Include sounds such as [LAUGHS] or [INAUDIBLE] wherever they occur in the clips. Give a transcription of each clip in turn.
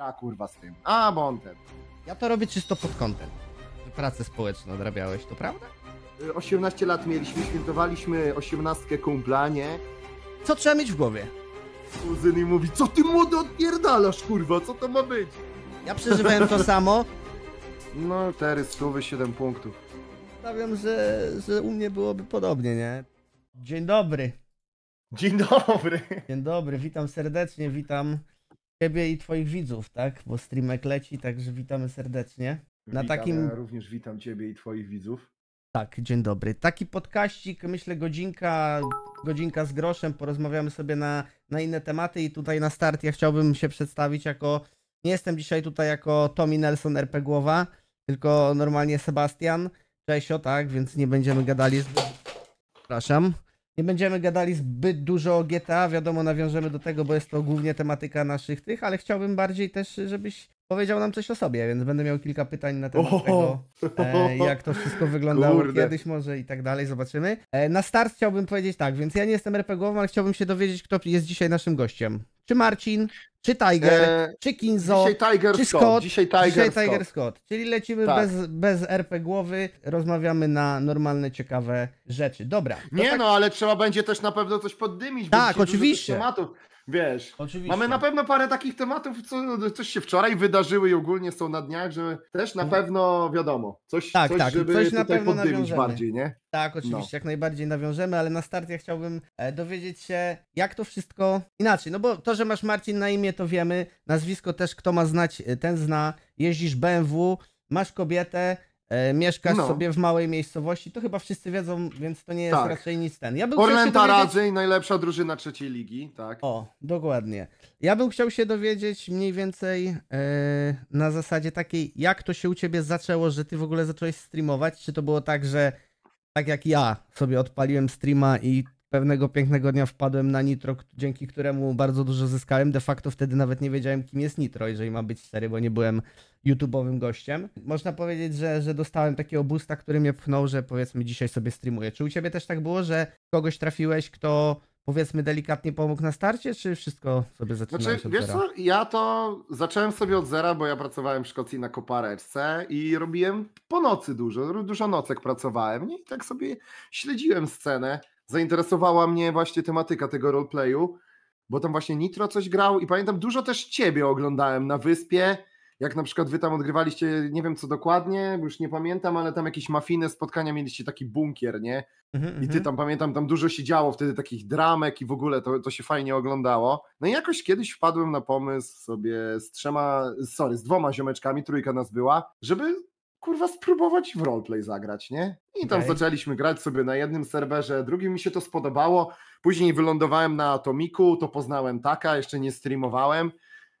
A kurwa z tym. A, bo on ten. Ja to robię czysto pod kątem. Pracę społeczną odrabiałeś, to prawda? 18 y, lat mieliśmy, świętowaliśmy 18 kumpla, nie? Co trzeba mieć w głowie? Kuzyn i mówi, co ty młody odpierdalasz, kurwa, co to ma być? Ja przeżywałem to samo. [LAUGHS] No, teraz słowy 7 punktów. Stawiam, że, że u mnie byłoby podobnie, nie? Dzień dobry. Dzień dobry. Dzień dobry, witam serdecznie, witam ciebie i twoich widzów, tak? Bo streamek leci, także witamy serdecznie. Na takim... Ja również witam ciebie i twoich widzów. Tak, dzień dobry. Taki podkaścik, myślę godzinka, godzinka z groszem, porozmawiamy sobie na, na inne tematy i tutaj na start ja chciałbym się przedstawić jako, nie jestem dzisiaj tutaj jako Tommy Nelson RP Głowa, tylko normalnie Sebastian. Cześć, o tak, więc nie będziemy gadali z... Przepraszam. Nie będziemy gadali zbyt dużo o GTA, wiadomo, nawiążemy do tego, bo jest to głównie tematyka naszych tych, ale chciałbym bardziej też, żebyś powiedział nam coś o sobie, więc będę miał kilka pytań na temat tego, e, [LAUGHS] jak to wszystko wyglądało Kurde. kiedyś może i tak dalej, zobaczymy. E, na start chciałbym powiedzieć tak, więc ja nie jestem RPGowym, ale chciałbym się dowiedzieć, kto jest dzisiaj naszym gościem. Czy Marcin, czy Tiger, eee, czy Kinzo, dzisiaj Tiger czy Scott, Scott dzisiaj Tiger, dzisiaj Scott. Scott. Czyli lecimy tak. bez, bez RP głowy, rozmawiamy na normalne, ciekawe rzeczy. Dobra. Nie tak... no, ale trzeba będzie też na pewno coś poddymić. Tak, oczywiście. Tematów. Wiesz, Oczywiście. mamy na pewno parę takich tematów, co, coś się wczoraj wydarzyły i ogólnie są na dniach, że też na mhm. pewno wiadomo, coś, tak, coś tak, żeby coś na pewno nawiążemy. bardziej, nie? Tak, oczywiście, no. jak najbardziej nawiążemy, ale na ja chciałbym e, dowiedzieć się, jak to wszystko inaczej. No bo to, że masz Marcin na imię, to wiemy, nazwisko też kto ma znać, e, ten zna, jeździsz BMW, masz kobietę, E, mieszkasz no. sobie w małej miejscowości, to chyba wszyscy wiedzą, więc to nie jest tak. raczej nic ten. Ja Orlęta dowiedzieć... najlepsza drużyna trzeciej ligi, tak. O, dokładnie. Ja bym chciał się dowiedzieć mniej więcej e, na zasadzie takiej, jak to się u ciebie zaczęło, że ty w ogóle zacząłeś streamować, czy to było tak, że tak jak ja sobie odpaliłem streama i pewnego pięknego dnia wpadłem na Nitro, dzięki któremu bardzo dużo zyskałem. De facto wtedy nawet nie wiedziałem, kim jest Nitro, jeżeli ma być sery, bo nie byłem YouTube'owym gościem. Można powiedzieć, że, że dostałem takiego boosta, który mnie pchnął, że powiedzmy dzisiaj sobie streamuję. Czy u ciebie też tak było, że kogoś trafiłeś, kto powiedzmy delikatnie pomógł na starcie, czy wszystko sobie znaczy, zaczynałeś znaczy, od wiesz Co, ja to zacząłem sobie od zera, bo ja pracowałem w Szkocji na kopareczce i robiłem po nocy dużo, dużo nocek pracowałem i tak sobie śledziłem scenę zainteresowała mnie właśnie tematyka tego roleplayu, bo tam właśnie Nitro coś grał i pamiętam dużo też ciebie oglądałem na wyspie, jak na przykład wy tam odgrywaliście, nie wiem co dokładnie, już nie pamiętam, ale tam jakieś mafijne spotkania mieliście taki bunkier, nie? Mhm, I ty mhm. tam pamiętam, tam dużo się działo wtedy takich dramek i w ogóle to, to się fajnie oglądało. No i jakoś kiedyś wpadłem na pomysł sobie z trzema, sorry, z dwoma ziomeczkami, trójka nas była, żeby kurwa spróbować w roleplay zagrać, nie? I tam okay. zaczęliśmy grać sobie na jednym serwerze, drugim mi się to spodobało. Później wylądowałem na Atomiku, to poznałem Taka, jeszcze nie streamowałem.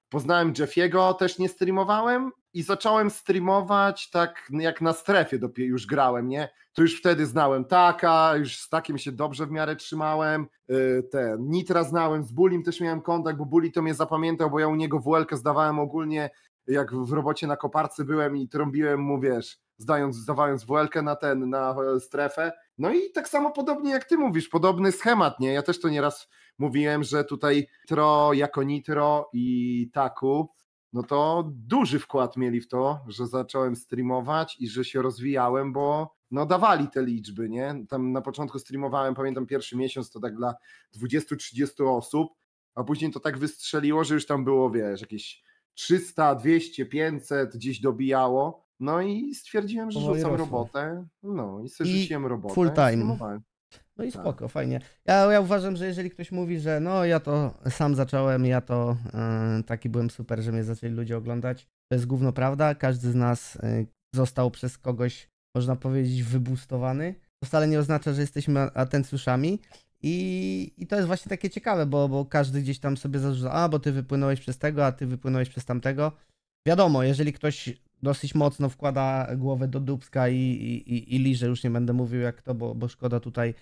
Poznałem Jeffiego, też nie streamowałem i zacząłem streamować tak jak na strefie dopiero już grałem, nie? To już wtedy znałem Taka, już z takim się dobrze w miarę trzymałem, y, Te ten Nitra znałem, z Bulim też miałem kontakt, bo Buli to mnie zapamiętał, bo ja u niego WLK zdawałem ogólnie jak w robocie na koparce byłem i trąbiłem mu, wiesz, zdając, zdawając WLK na ten, na e, strefę. No i tak samo podobnie jak ty mówisz, podobny schemat, nie? Ja też to nieraz mówiłem, że tutaj Tro jako Nitro i Taku, no to duży wkład mieli w to, że zacząłem streamować i że się rozwijałem, bo no dawali te liczby, nie? Tam na początku streamowałem, pamiętam pierwszy miesiąc to tak dla 20-30 osób, a później to tak wystrzeliło, że już tam było, wiesz, jakieś 300, 200, 500 gdzieś dobijało. No i stwierdziłem, że no rzucam robotę. No i sobie I rzuciłem robotę. Full time. No i tak. spoko, tak. fajnie. Ja, ja uważam, że jeżeli ktoś mówi, że no ja to sam zacząłem, ja to e, taki byłem super, że mnie zaczęli ludzie oglądać, to jest gówno prawda. Każdy z nas e, został przez kogoś, można powiedzieć, wybustowany. To wcale nie oznacza, że jesteśmy atencjuszami, i, I to jest właśnie takie ciekawe, bo, bo każdy gdzieś tam sobie zarzuca, a bo ty wypłynąłeś przez tego, a ty wypłynąłeś przez tamtego. Wiadomo, jeżeli ktoś dosyć mocno wkłada głowę do dubska i, i, i, i liże, już nie będę mówił jak to, bo, bo szkoda tutaj,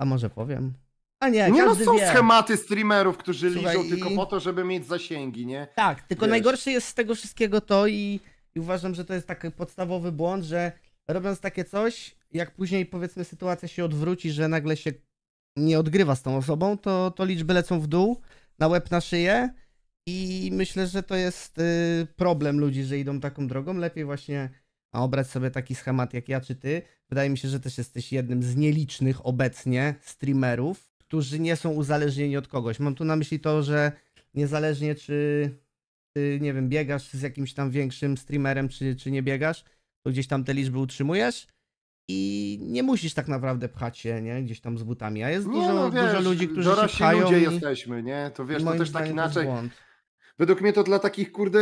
a może powiem. A nie, nie no są wie. schematy streamerów, którzy Słuchaj, liżą tylko i... po to, żeby mieć zasięgi, nie? Tak, tylko Wiesz. najgorsze jest z tego wszystkiego to i, i uważam, że to jest taki podstawowy błąd, że robiąc takie coś, jak później powiedzmy sytuacja się odwróci, że nagle się nie odgrywa z tą osobą, to, to liczby lecą w dół, na łeb, na szyję i myślę, że to jest y, problem ludzi, że idą taką drogą. Lepiej właśnie obrać sobie taki schemat jak ja czy ty. Wydaje mi się, że też jesteś jednym z nielicznych obecnie streamerów, którzy nie są uzależnieni od kogoś. Mam tu na myśli to, że niezależnie czy, czy nie wiem, biegasz z jakimś tam większym streamerem, czy, czy nie biegasz, to gdzieś tam te liczby utrzymujesz i nie musisz tak naprawdę pchać się, nie? Gdzieś tam z butami, a jest no, dużo, no, wiesz, dużo ludzi, którzy się pchają ludzie i... jesteśmy, nie? To wiesz, to też tak inaczej. Według mnie to dla takich, kurde,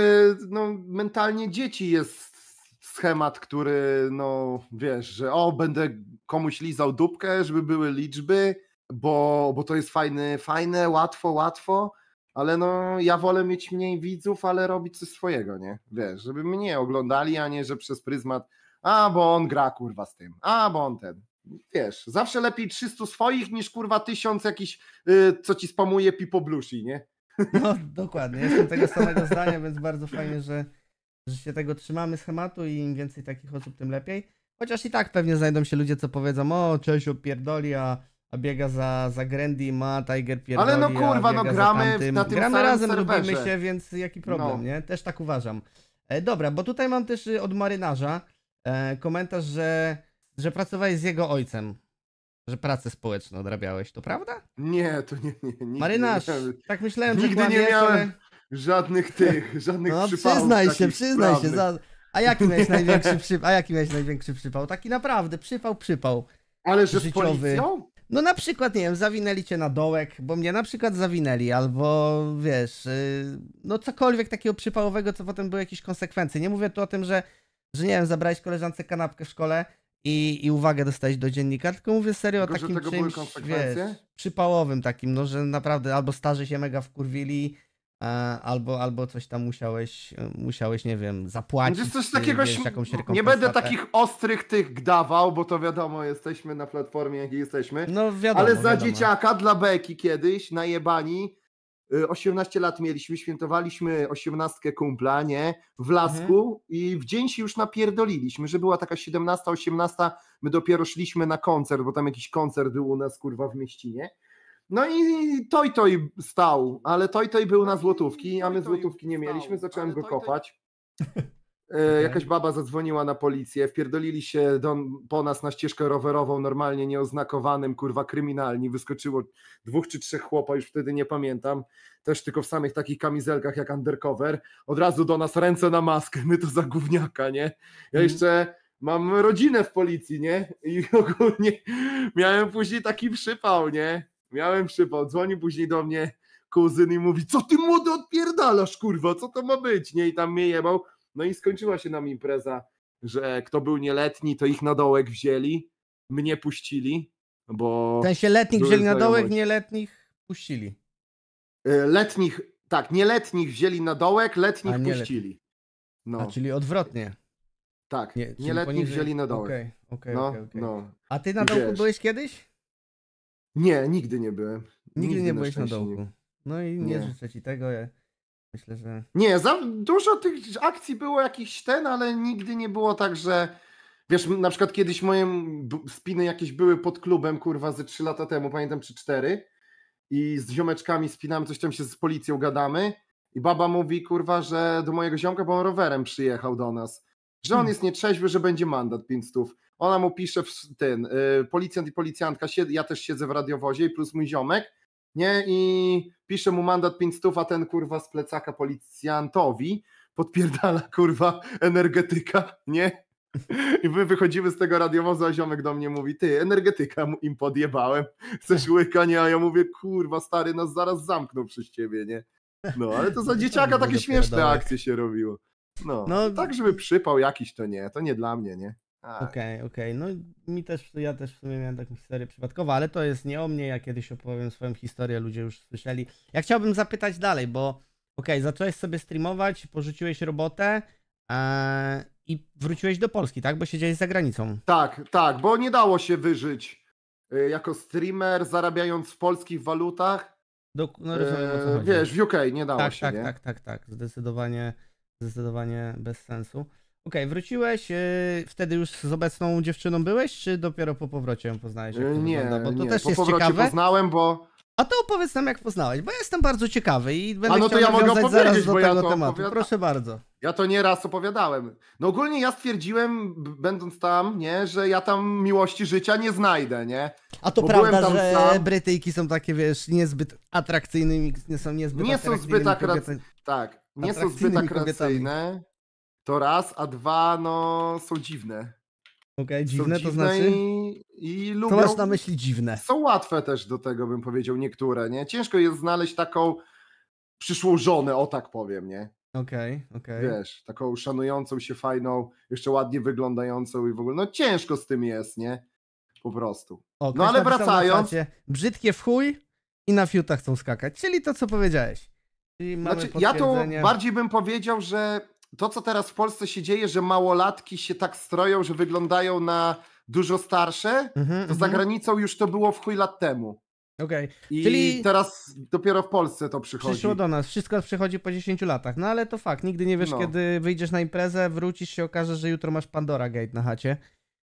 no mentalnie dzieci jest schemat, który, no wiesz, że o, będę komuś lizał dupkę, żeby były liczby, bo, bo to jest fajny, fajne, łatwo, łatwo, ale no ja wolę mieć mniej widzów, ale robić coś swojego, nie? Wiesz, żeby mnie oglądali, a nie, że przez pryzmat a bo on gra kurwa z tym, a bo on ten. Wiesz, zawsze lepiej 300 swoich niż kurwa 1000 jakiś, yy, co ci spamuje Pipo Blushi, nie? No dokładnie, jestem tego samego zdania, więc bardzo fajnie, że, że się tego trzymamy schematu i im więcej takich osób, tym lepiej. Chociaż i tak pewnie znajdą się ludzie, co powiedzą, o Czesiu pierdoli, a, a biega za, za Grandi, ma Tiger pierdoli, Ale no kurwa, no gramy na tym Gramy razem, serwerze. lubimy się, więc jaki problem, no. nie? Też tak uważam. E, dobra, bo tutaj mam też y, od marynarza. E, komentarz, że, że pracowałeś z jego ojcem. Że pracę społeczną odrabiałeś, to prawda? Nie, to nie, nie. Nigdy Marynarz, nie tak myślałem, nigdy że Nigdy nie miałem ale... żadnych tych, [LAUGHS] żadnych no, przypałów. Przyznaj się, przyznaj sprawnych. się. A jaki miałeś [LAUGHS] największy przypał? A jaki miałeś największy przypał? Taki naprawdę, przypał, przypał. Ale że życiowy. z policją? No na przykład, nie wiem, zawinęli cię na dołek, bo mnie na przykład zawinęli, albo wiesz, y, no cokolwiek takiego przypałowego, co potem były jakieś konsekwencje. Nie mówię tu o tym, że że nie wiem, zabrałeś koleżance kanapkę w szkole i, i uwagę dostałeś do dziennika, tylko mówię serio tylko, o takim czymś, wiesz, przypałowym takim, no że naprawdę albo starzy się mega wkurwili, e, albo, albo coś tam musiałeś, e, musiałeś, nie wiem, zapłacić. Jest coś e, takiego, wiesz, jakąś nie będę takich ostrych tych dawał, bo to wiadomo, jesteśmy na platformie, jakiej jesteśmy. No wiadomo. Ale za wiadomo. dzieciaka dla beki kiedyś, najebani, 18 y, lat mieliśmy, świętowaliśmy 18 kumpla, nie? W mhm. Lasku mhm. i w dzień się już napierdoliliśmy, że była taka 17, 18, my dopiero szliśmy na koncert, bo tam jakiś koncert był u nas, kurwa, w mieścinie. No i Toj Toj stał, ale Toj Toj był na złotówki, a my złotówki nie mieliśmy, zacząłem go kopać. [LAUGHS] E, okay. Jakaś baba zadzwoniła na policję, wpierdolili się do, po nas na ścieżkę rowerową, normalnie nieoznakowanym, kurwa kryminalni. Wyskoczyło dwóch czy trzech chłopa, już wtedy nie pamiętam. Też tylko w samych takich kamizelkach jak undercover. Od razu do nas ręce na maskę, my to za gówniaka, nie? Ja mm. jeszcze mam rodzinę w policji, nie? I [LAUGHS] ogólnie miałem później taki przypał, nie? Miałem przypał. Dzwoni później do mnie kuzyn i mówi, co ty młody odpierdalasz, kurwa, co to ma być, nie? I tam mnie jebał no i skończyła się nam impreza, że kto był nieletni, to ich na dołek wzięli, mnie puścili, bo... Ten się letnich wzięli na dołek, nieletnich puścili. E, letnich, tak, nieletnich wzięli na dołek, letnich puścili. No. A, czyli odwrotnie. Tak, nie, nieletnich poniżej... wzięli na dołek. Okay, okay, no, okay, No. A ty na dołku Wiesz. byłeś kiedyś? Nie, nigdy nie byłem. Nigdy, nigdy nie byłeś na dołku. No i nie, nie życzę ci tego. Ja... Myślę, że. Nie, za dużo tych akcji było jakichś ten, ale nigdy nie było tak, że. Wiesz, na przykład kiedyś moje spiny jakieś były pod klubem, kurwa, ze 3 lata temu, pamiętam, czy 4. I z ziomeczkami spinamy, coś tam się z policją gadamy. I baba mówi, kurwa, że do mojego ziomka, bo on rowerem przyjechał do nas. Że on hmm. jest nietrzeźwy, że będzie mandat 500. Ona mu pisze, w ten, y, policjant i policjantka, ja też siedzę w radiowozie i plus mój ziomek nie? I pisze mu mandat 500, a ten kurwa z plecaka policjantowi podpierdala [LAUGHS] kurwa energetyka, nie? I my wychodzimy z tego radiowozu, a ziomek do mnie mówi, ty, energetyka im podjebałem, chcesz łykania, A ja mówię, kurwa stary, nas zaraz zamkną przez ciebie, nie? No, ale to za [LAUGHS] dzieciaka takie śmieszne akcje się robiło. No, no, tak żeby przypał jakiś, to nie, to nie dla mnie, nie? Tak. Okej, okej. Okay, No mi też, ja też w sumie miałem taką historię przypadkową, ale to jest nie o mnie, ja kiedyś opowiem swoją historię, ludzie już słyszeli. Ja chciałbym zapytać dalej, bo okej, okay, zacząłeś sobie streamować, porzuciłeś robotę e, i wróciłeś do Polski, tak? Bo siedziałeś za granicą. Tak, tak, bo nie dało się wyżyć e, jako streamer, zarabiając w polskich walutach. Do, no, rozumiem, e, wiesz, w UK nie dało tak, się, Tak, nie? tak, tak, tak, zdecydowanie, zdecydowanie bez sensu. Okej, okay, wróciłeś, yy, wtedy już z obecną dziewczyną byłeś, czy dopiero po powrocie ją poznałeś? Jak to nie, wygląda? Bo to nie. też po jest powrocie ciekawe. poznałem, bo... A to opowiedz nam, jak poznałeś, bo ja jestem bardzo ciekawy i będę A no to ja mogę opowiedzieć, do bo tego ja to tematu. Opowiada... Proszę bardzo. Ja to nieraz opowiadałem. No ogólnie ja stwierdziłem, będąc tam, nie, że ja tam miłości życia nie znajdę, nie? A to bo prawda, że sam... Brytyjki są takie, wiesz, niezbyt atrakcyjnymi, nie są niezbyt nie atrakcyjnymi są zbyt akra... kobiety... Tak, nie są zbyt atrakcyjne. Kobietami. To raz, a dwa, no, są dziwne. Okej, okay, dziwne, dziwne, to znaczy? I, i lubią... To masz na myśli dziwne? Są łatwe też do tego, bym powiedział, niektóre, nie? Ciężko jest znaleźć taką przyszłą żonę, o tak powiem, nie? Okej, okay, okej. Okay. Wiesz, taką szanującą się, fajną, jeszcze ładnie wyglądającą i w ogóle, no ciężko z tym jest, nie? Po prostu. O, no ale wracając... brzydkie w chuj i na fiuta chcą skakać, czyli to, co powiedziałeś. Czyli znaczy, ja to bardziej bym powiedział, że to, co teraz w Polsce się dzieje, że małolatki się tak stroją, że wyglądają na dużo starsze, mm-hmm, to za mm-hmm. granicą już to było w chuj lat temu. Okej. Okay. I Czyli teraz dopiero w Polsce to przychodzi. Przyszło do nas. Wszystko przychodzi po 10 latach. No ale to fakt. Nigdy nie wiesz, no. kiedy wyjdziesz na imprezę, wrócisz się, okaże, że jutro masz Pandora Gate na chacie.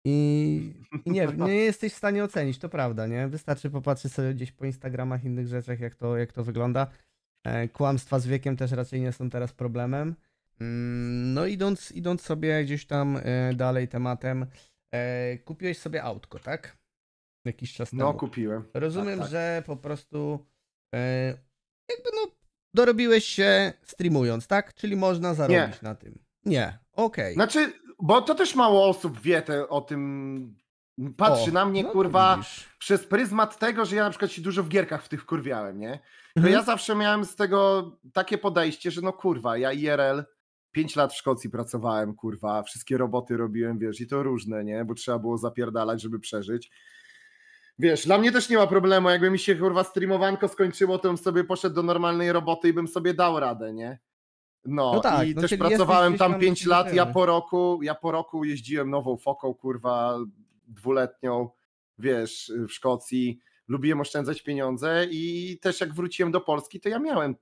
I, I nie, [LAUGHS] nie jesteś w stanie ocenić, to prawda, nie? Wystarczy popatrzeć sobie gdzieś po Instagramach, innych rzeczach, jak to, jak to wygląda. E, kłamstwa z wiekiem też raczej nie są teraz problemem. Mm, no idąc, idąc sobie gdzieś tam e, dalej tematem, e, kupiłeś sobie autko, tak? Jakiś czas no, temu. No kupiłem. Rozumiem, tak, tak. że po prostu e, jakby no dorobiłeś się streamując, tak? Czyli można zarobić Nie. na tym. Nie, okej. Okay. Znaczy, bo to też mało osób wie te, o tym patrzy o, na mnie, no kurwa, przez pryzmat tego, że ja na przykład się dużo w gierkach w tych kurwiałem, nie? To mhm. ja zawsze miałem z tego takie podejście, że no kurwa, ja IRL pięć lat w Szkocji pracowałem, kurwa, wszystkie roboty robiłem, wiesz, i to różne, nie? Bo trzeba było zapierdalać, żeby przeżyć. Wiesz, dla mnie też nie ma problemu, jakby mi się kurwa streamowanko skończyło, to bym sobie poszedł do normalnej roboty i bym sobie dał radę, nie? No, no tak, i no też pracowałem tam pięć lat, ja po roku, ja po roku jeździłem nową foką, kurwa, dwuletnią, wiesz, w Szkocji, lubiłem oszczędzać pieniądze i też jak wróciłem do Polski, to ja miałem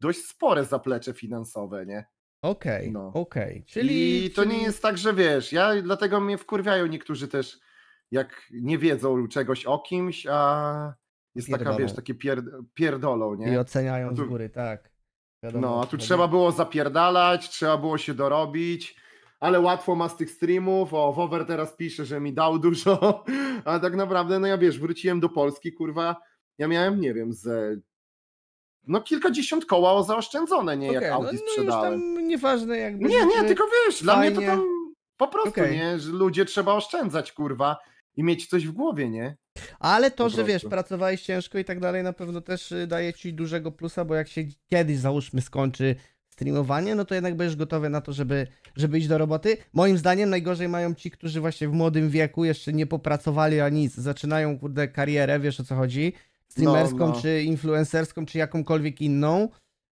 dość spore zaplecze finansowe, nie? Okej, okay, no. okej. Okay. Czyli. I to czyli... nie jest tak, że wiesz, ja dlatego mnie wkurwiają niektórzy też, jak nie wiedzą czegoś o kimś, a jest pierdolą. taka, wiesz, takie pier... pierdolą, nie? I oceniają tu... z góry, tak. Wiadomo, no, a tu trzeba było zapierdalać, trzeba było się dorobić, ale łatwo ma z tych streamów. O, Wower teraz pisze, że mi dał dużo, [LAUGHS] a tak naprawdę, no ja wiesz, wróciłem do Polski, kurwa. Ja miałem, nie wiem, z no kilkadziesiąt koła o zaoszczędzone, nie okay, jak no Audi no, no sprzedałem. Tam nieważne jakby. Nie, nie, tylko wiesz, dla mnie to tam po prostu, okay. nie, że ludzie trzeba oszczędzać, kurwa, i mieć coś w głowie, nie? Ale to, po że prostu. wiesz, pracowałeś ciężko i tak dalej, na pewno też y, daje ci dużego plusa, bo jak się kiedyś, załóżmy, skończy streamowanie, no to jednak będziesz gotowy na to, żeby, żeby iść do roboty. Moim zdaniem najgorzej mają ci, którzy właśnie w młodym wieku jeszcze nie popracowali, a nic, zaczynają, kurde, karierę, wiesz o co chodzi, streamerską, no, no. czy influencerską, czy jakąkolwiek inną,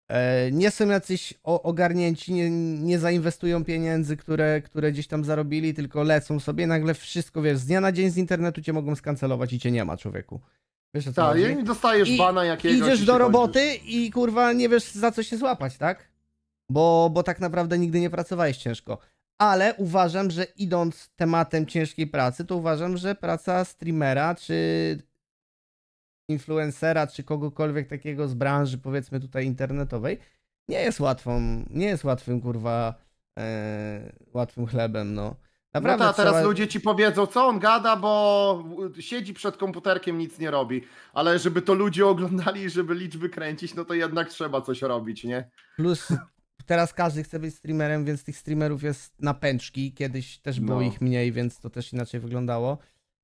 e, nie są jacyś ogarnięci, nie, nie zainwestują pieniędzy, które, które gdzieś tam zarobili, tylko lecą sobie, nagle wszystko, wiesz, z dnia na dzień z internetu cię mogą skancelować i cię nie ma, człowieku. Wiesz co Tak, i dostajesz I bana jakiegoś. Idziesz do roboty i kurwa nie wiesz za co się złapać, tak? Bo, bo tak naprawdę nigdy nie pracowałeś ciężko. Ale uważam, że idąc tematem ciężkiej pracy, to uważam, że praca streamera czy influencera czy kogokolwiek takiego z branży powiedzmy tutaj internetowej nie jest łatwą, nie jest łatwym kurwa e, łatwym chlebem, no. Naprawdę no ta, teraz ludzie ci powiedzą, co on gada, bo siedzi przed komputerkiem, nic nie robi. Ale żeby to ludzie oglądali żeby liczby kręcić, no to jednak trzeba coś robić, nie? Plus teraz każdy chce być streamerem, więc tych streamerów jest na pęczki. Kiedyś też było no. ich mniej, więc to też inaczej wyglądało.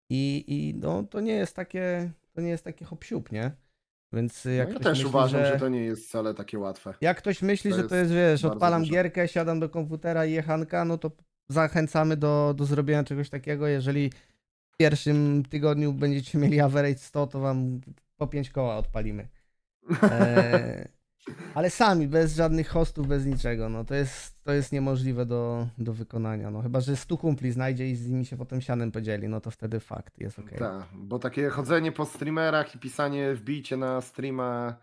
I, I no, to nie jest takie to nie jest taki hop nie? Więc no jak no ja też myśli, uważam, że... że... to nie jest wcale takie łatwe. Jak ktoś myśli, to że to jest, wiesz, odpalam dużo. gierkę, siadam do komputera i jechanka, no to zachęcamy do, do zrobienia czegoś takiego. Jeżeli w pierwszym tygodniu będziecie mieli average 100, to wam po 5 koła odpalimy. [LAUGHS] E... Ale sami, bez żadnych hostów, bez niczego. No to jest, to jest niemożliwe do, do wykonania. No chyba, że stu kumpli znajdzie i z nimi się potem sianem podzieli, no to wtedy fakt, jest ok. Tak, bo takie chodzenie po streamerach i pisanie wbijcie na streama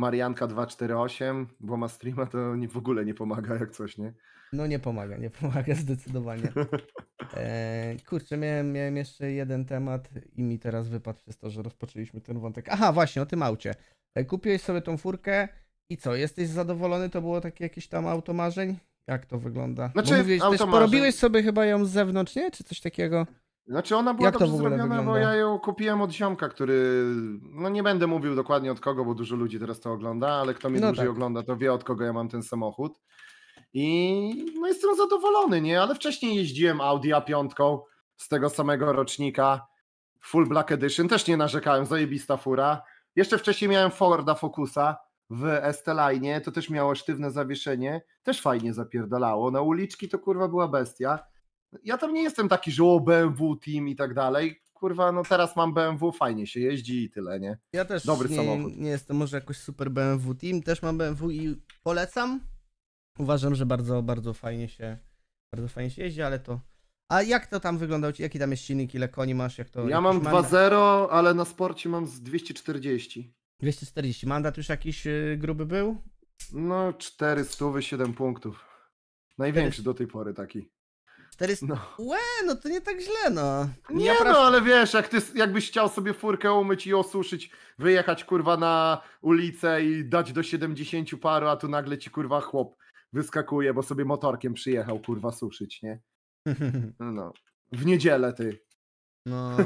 Marianka248, bo ma streama, to w ogóle nie pomaga jak coś, nie? No nie pomaga, nie pomaga [LAUGHS] zdecydowanie. E, kurczę, miałem, miałem jeszcze jeden temat i mi teraz wypadł przez to, że rozpoczęliśmy ten wątek. Aha, właśnie, o tym aucie. E, kupiłeś sobie tą furkę, i co, jesteś zadowolony? To było takie jakieś tam auto marzeń? Jak to wygląda? Znaczy, mówiłeś, też porobiłeś sobie chyba ją z zewnątrz, nie? Czy coś takiego? Znaczy ona była Jak dobrze zrobiona, bo ja ją kupiłem od ziomka, który, no nie będę mówił dokładnie od kogo, bo dużo ludzi teraz to ogląda, ale kto mnie no dłużej tak. ogląda, to wie od kogo ja mam ten samochód. I no jestem zadowolony, nie? Ale wcześniej jeździłem Audi A5 z tego samego rocznika, Full Black Edition, też nie narzekałem, zajebista fura. Jeszcze wcześniej miałem Forda Focusa, w Estelajnie, to też miało sztywne zawieszenie, też fajnie zapierdalało. Na uliczki to kurwa była bestia. Ja tam nie jestem taki, że o BMW team i tak dalej. Kurwa, no teraz mam BMW, fajnie się jeździ i tyle, nie? Ja też Dobry nie, samochód. nie jestem może jakoś super BMW team, też mam BMW i polecam. Uważam, że bardzo, bardzo fajnie się, bardzo fajnie się jeździ, ale to a jak to tam wyglądał? Jaki tam jest silnik? Ile koni masz? Jak to, ja jak mam 2.0, ale na sporcie mam z 240. 240. Mandat już jakiś y, gruby był? No, 400, 7 punktów. Największy 400. do tej pory taki. 400. No. Łe, no to nie tak źle, no. Nie, no, ale wiesz, jak ty, jakbyś chciał sobie furkę umyć i osuszyć, wyjechać kurwa na ulicę i dać do 70 paru, a tu nagle ci kurwa chłop wyskakuje, bo sobie motorkiem przyjechał kurwa suszyć, nie? [LAUGHS] No. W niedzielę ty. No. [LAUGHS]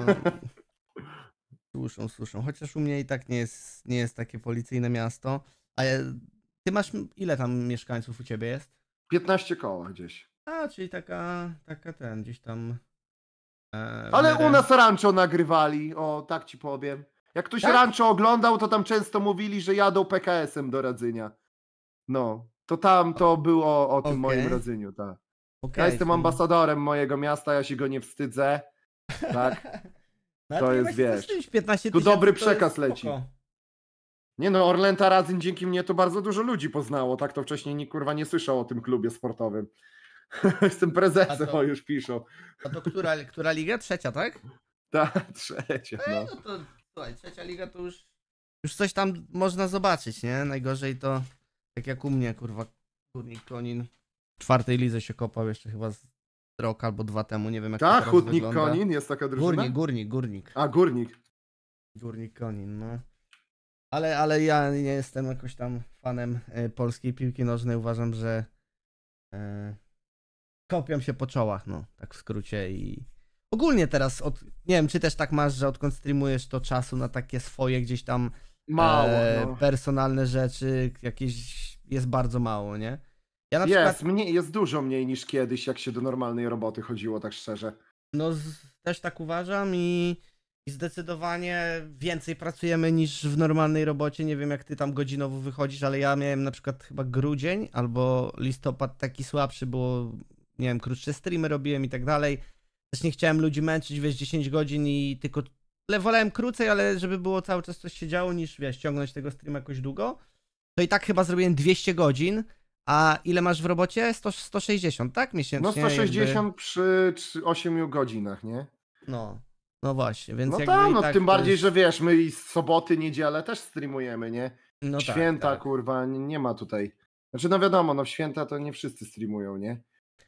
Słyszą, słyszą. Chociaż u mnie i tak nie jest, nie jest takie policyjne miasto. A ja, ty masz, ile tam mieszkańców u ciebie jest? 15 koła gdzieś. A, czyli taka, taka ten, gdzieś tam... E, Ale u nas rancho nagrywali, o tak ci powiem. Jak ktoś tak? rancho oglądał, to tam często mówili, że jadą PKS-em do radzenia. No, to tam to było o, tym okay. moim radzeniu, tak. Okay, ja jestem ambasadorem mojego miasta, ja się go nie wstydzę. Tak. [LAUGHS] to jest, wiesz, 15 tu dobry przekaz leci. Nie no, Orlenta Radzin dzięki mnie to bardzo dużo ludzi poznało, tak to wcześniej nikt kurwa nie słyszał o tym klubie sportowym. [LAUGHS] Jestem prezesem, o już piszą. A to która, która liga? Trzecia, tak? Tak, trzecia. No. no to słuchaj, trzecia liga to już już coś tam można zobaczyć, nie? Najgorzej to tak jak u mnie, kurwa, Górnik Konin. W czwartej lidze się kopał jeszcze chyba z rok albo dwa temu, nie wiem jak Ta, to tak, Hutnik Konin jest taka drużyna? Górnik, Górnik, Górnik. A, Górnik. Górnik Konin, no. Ale, ale ja nie jestem jakoś tam fanem e, polskiej piłki nożnej, uważam, że e, kopią się po czołach, no, tak w skrócie i ogólnie teraz, od, nie wiem, czy też tak masz, że odkąd streamujesz to czasu na takie swoje gdzieś tam mało, e, no. personalne rzeczy, jakieś jest bardzo mało, nie? Ja na jest, mniej, jest dużo mniej niż kiedyś, jak się do normalnej roboty chodziło, tak szczerze. No, z, też tak uważam i, i, zdecydowanie więcej pracujemy niż w normalnej robocie. Nie wiem, jak ty tam godzinowo wychodzisz, ale ja miałem na przykład chyba grudzień albo listopad taki słabszy, było, nie wiem, krótsze streamy robiłem i tak dalej. Też nie chciałem ludzi męczyć, wiesz, 10 godzin i tylko... Ale wolałem krócej, ale żeby było cały czas coś się działo, niż, wiesz, ciągnąć tego streama jakoś długo. To i tak chyba zrobiłem 200 godzin a ile masz w robocie? 100, 160, tak? Miesięcznie? No 160 jakby... przy 8 godzinach, nie? No, no właśnie, więc No, ta, no tak, tym bardziej, jest... że wiesz, my i soboty, niedzielę też streamujemy, nie? No tak, święta, tak, tak. kurwa, nie, ma tutaj. Znaczy, no wiadomo, no w święta to nie wszyscy streamują, nie?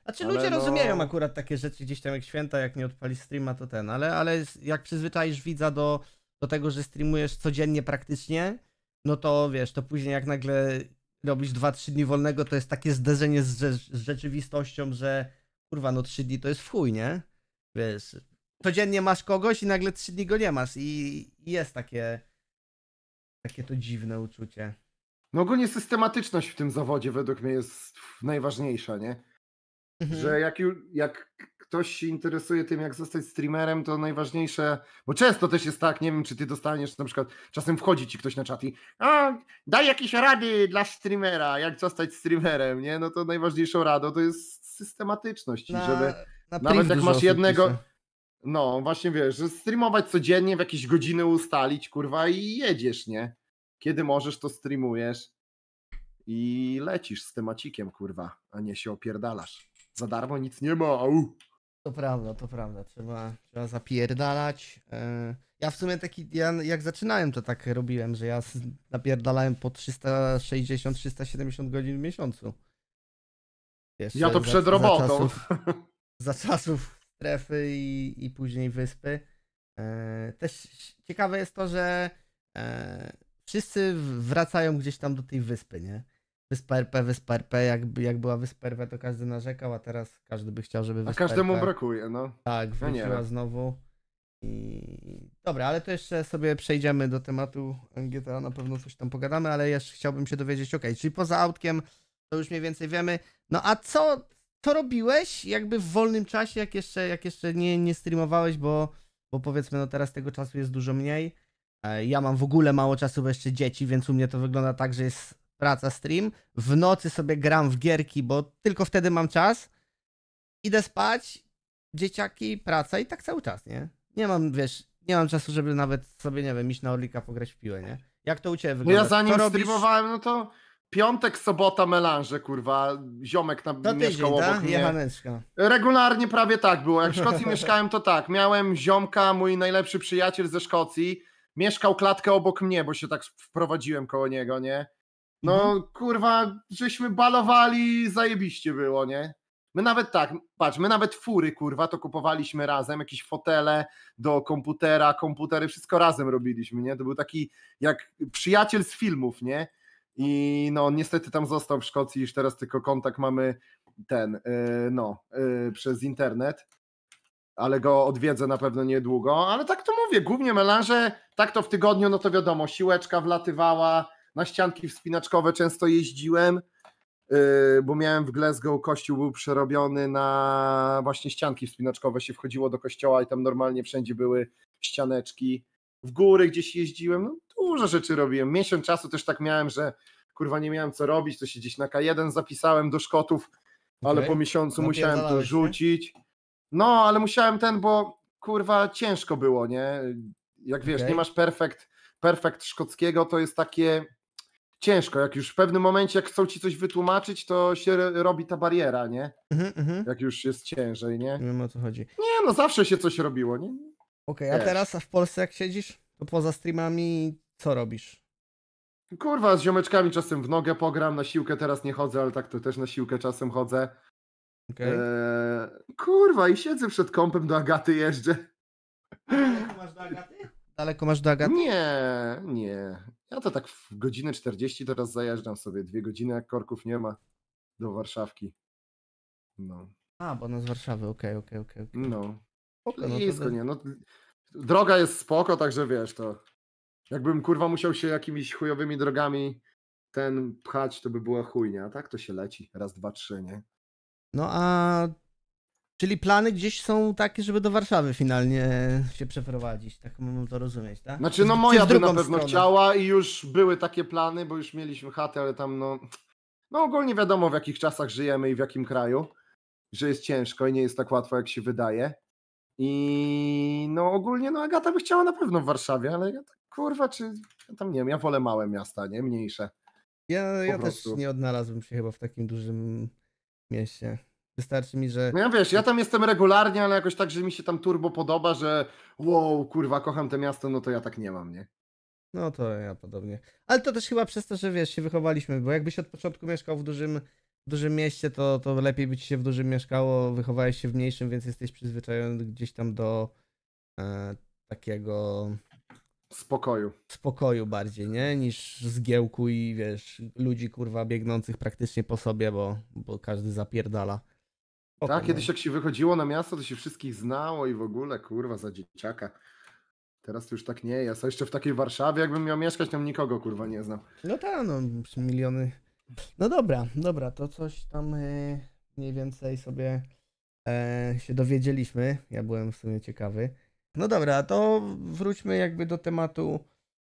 A czy ludzie no... rozumieją akurat takie rzeczy gdzieś tam jak święta, jak nie odpali streama, to ten, ale, ale jak przyzwyczaisz widza do, do tego, że streamujesz codziennie praktycznie, no to wiesz, to później jak nagle robisz 2-3 dni wolnego, to jest takie zderzenie z, z, rzeczywistością, że kurwa, no 3 dni to jest w chuj, nie? Wiesz, codziennie masz kogoś i nagle 3 dni go nie masz i, i jest takie takie to dziwne uczucie. No ogólnie systematyczność w tym zawodzie według mnie jest najważniejsza, nie? Mhm. Że jak, jak ktoś się interesuje tym, jak zostać streamerem, to najważniejsze, bo często też jest tak, nie wiem, czy ty dostaniesz, na przykład czasem wchodzi ci ktoś na czat i a, daj jakieś rady dla streamera, jak zostać streamerem, nie? No to najważniejszą radą to jest systematyczność, na, żeby na nawet jak masz jednego... Pisze. No, właśnie wiesz, że streamować codziennie, w jakieś godziny ustalić, kurwa, i jedziesz, nie? Kiedy możesz, to streamujesz i lecisz z temacikiem, kurwa, a nie się opierdalasz. Za darmo nic nie ma, au. To prawda, to prawda. Trzeba, trzeba zapierdalać. E, ja w sumie taki, ja jak zaczynałem to tak robiłem, że ja napierdalałem po 360-370 godzin w miesiącu. Jeszcze ja to przed za, robotą. Za czasów, [LAUGHS] za czasów strefy i, i później wyspy. E, też ciekawe jest to, że e, wszyscy wracają gdzieś tam do tej wyspy, nie? Wyspa RP, Wyspa RP, jak, jak była Wyspa RP, to każdy narzekał, a teraz każdy by chciał, żeby Wyspa A każdemu RP... brakuje, no. Tak, no wróciła znowu. I... Dobra, ale to jeszcze sobie przejdziemy do tematu GTA, na pewno coś tam pogadamy, ale jeszcze chciałbym się dowiedzieć, ok, czyli poza autkiem to już mniej więcej wiemy. No a co, co robiłeś jakby w wolnym czasie, jak jeszcze, jak jeszcze nie, nie streamowałeś, bo, bo powiedzmy no teraz tego czasu jest dużo mniej. E, ja mam w ogóle mało czasu, bo jeszcze dzieci, więc u mnie to wygląda tak, że jest praca, stream. W nocy sobie gram w gierki, bo tylko wtedy mam czas. Idę spać, dzieciaki, praca i tak cały czas, nie? Nie mam, wiesz, nie mam czasu, żeby nawet sobie, nie wiem, iść na Orlika pograć w piłę, nie? Jak to u Ciebie wygląda? No ja zanim Co streamowałem, robisz? no to piątek, sobota, melanże, kurwa, ziomek na to mieszkał tydzień, obok tak? mnie. Regularnie prawie tak było. Jak w Szkocji [LAUGHS] mieszkałem, to tak. Miałem ziomka, mój najlepszy przyjaciel ze Szkocji, mieszkał klatkę obok mnie, bo się tak wprowadziłem koło niego, nie? No mhm. kurwa, żeśmy balowali, zajebiście było, nie? My nawet tak, patrz, my nawet fury, kurwa, to kupowaliśmy razem, jakieś fotele do komputera, komputery, wszystko razem robiliśmy, nie? To był taki jak przyjaciel z filmów, nie? I no, niestety tam został w Szkocji, już teraz tylko kontakt mamy ten, yy, no, yy, przez internet, ale go odwiedzę na pewno niedługo, ale tak to mówię, głównie melanże, tak to w tygodniu, no to wiadomo, siłeczka wlatywała, na ścianki wspinaczkowe często jeździłem, y, bo miałem w Glasgow kościół był przerobiony na właśnie ścianki wspinaczkowe, się wchodziło do kościoła i tam normalnie wszędzie były ścianeczki. W góry gdzieś jeździłem, no, dużo rzeczy robiłem. Miesiąc czasu też tak miałem, że kurwa nie miałem co robić, to się gdzieś na K1 zapisałem do Szkotów, ale po miesiącu no, musiałem to rzucić. No, ale musiałem ten, bo kurwa ciężko było, nie? Jak wiesz, okay. nie masz perfekt, perfekt szkockiego, to jest takie ciężko, jak już w pewnym momencie, jak chcą ci coś wytłumaczyć, to się robi ta bariera, nie? Mhm, mhm. Jak już jest ciężej, nie? Wiem o co chodzi. Nie, no zawsze się coś robiło, nie? Okej, okay, a teraz a w Polsce jak siedzisz, to poza streamami co robisz? Kurwa, z ziomeczkami czasem w nogę pogram, na siłkę teraz nie chodzę, ale tak to też na siłkę czasem chodzę. Okay. Eee, kurwa, i siedzę przed kąpem, do Agaty jeżdżę. Daleko masz do Agaty? Daleko masz do Agaty? Nie, nie. Ja to tak w godzinę 40 teraz zajeżdżam sobie. Dwie godziny, jak korków nie ma, do Warszawki. No. A, bo na no z Warszawy, okej, okej, okej. No. Spoko, Blisko, no nie, no. Droga jest spoko, także wiesz, to jakbym kurwa musiał się jakimiś chujowymi drogami ten pchać, to by była chujnia, a tak to się leci, raz, dwa, trzy, nie? No a Czyli plany gdzieś są takie, żeby do Warszawy finalnie się przeprowadzić. Tak mam to rozumieć, tak? Znaczy, no moja by na pewno stronę. chciała i już były takie plany, bo już mieliśmy chatę, ale tam no. No ogólnie wiadomo, w jakich czasach żyjemy i w jakim kraju, że jest ciężko i nie jest tak łatwo, jak się wydaje. I no ogólnie, no Agata by chciała na pewno w Warszawie, ale ja, tak, kurwa, czy ja tam nie wiem, ja wolę małe miasta, nie mniejsze. Ja, ja też nie odnalazłbym się chyba w takim dużym mieście. Wystarczy mi, że. No ja wiesz, ja tam jestem regularnie, ale jakoś tak, że mi się tam turbo podoba, że wow, kurwa, kocham to miasto, no to ja tak nie mam, nie? No to ja podobnie. Ale to też chyba przez to, że wiesz, się wychowaliśmy, bo jakbyś od początku mieszkał w dużym, w dużym mieście, to, to lepiej by ci się w dużym mieszkało, wychowałeś się w mniejszym, więc jesteś przyzwyczajony gdzieś tam do e, takiego. Spokoju. Spokoju bardziej, nie? Niż zgiełku i wiesz, ludzi kurwa biegnących praktycznie po sobie, bo, bo każdy zapierdala tak, kiedyś jak się wychodziło na miasto, to się wszystkich znało i w ogóle, kurwa, za dzieciaka. Teraz to już tak nie jest. A jeszcze w takiej Warszawie, jakbym miał mieszkać, tam nikogo, kurwa, nie znam. No tak, no, miliony. No dobra, dobra, to coś tam yy, mniej więcej sobie e, się dowiedzieliśmy. Ja byłem w sumie ciekawy. No dobra, to wróćmy jakby do tematu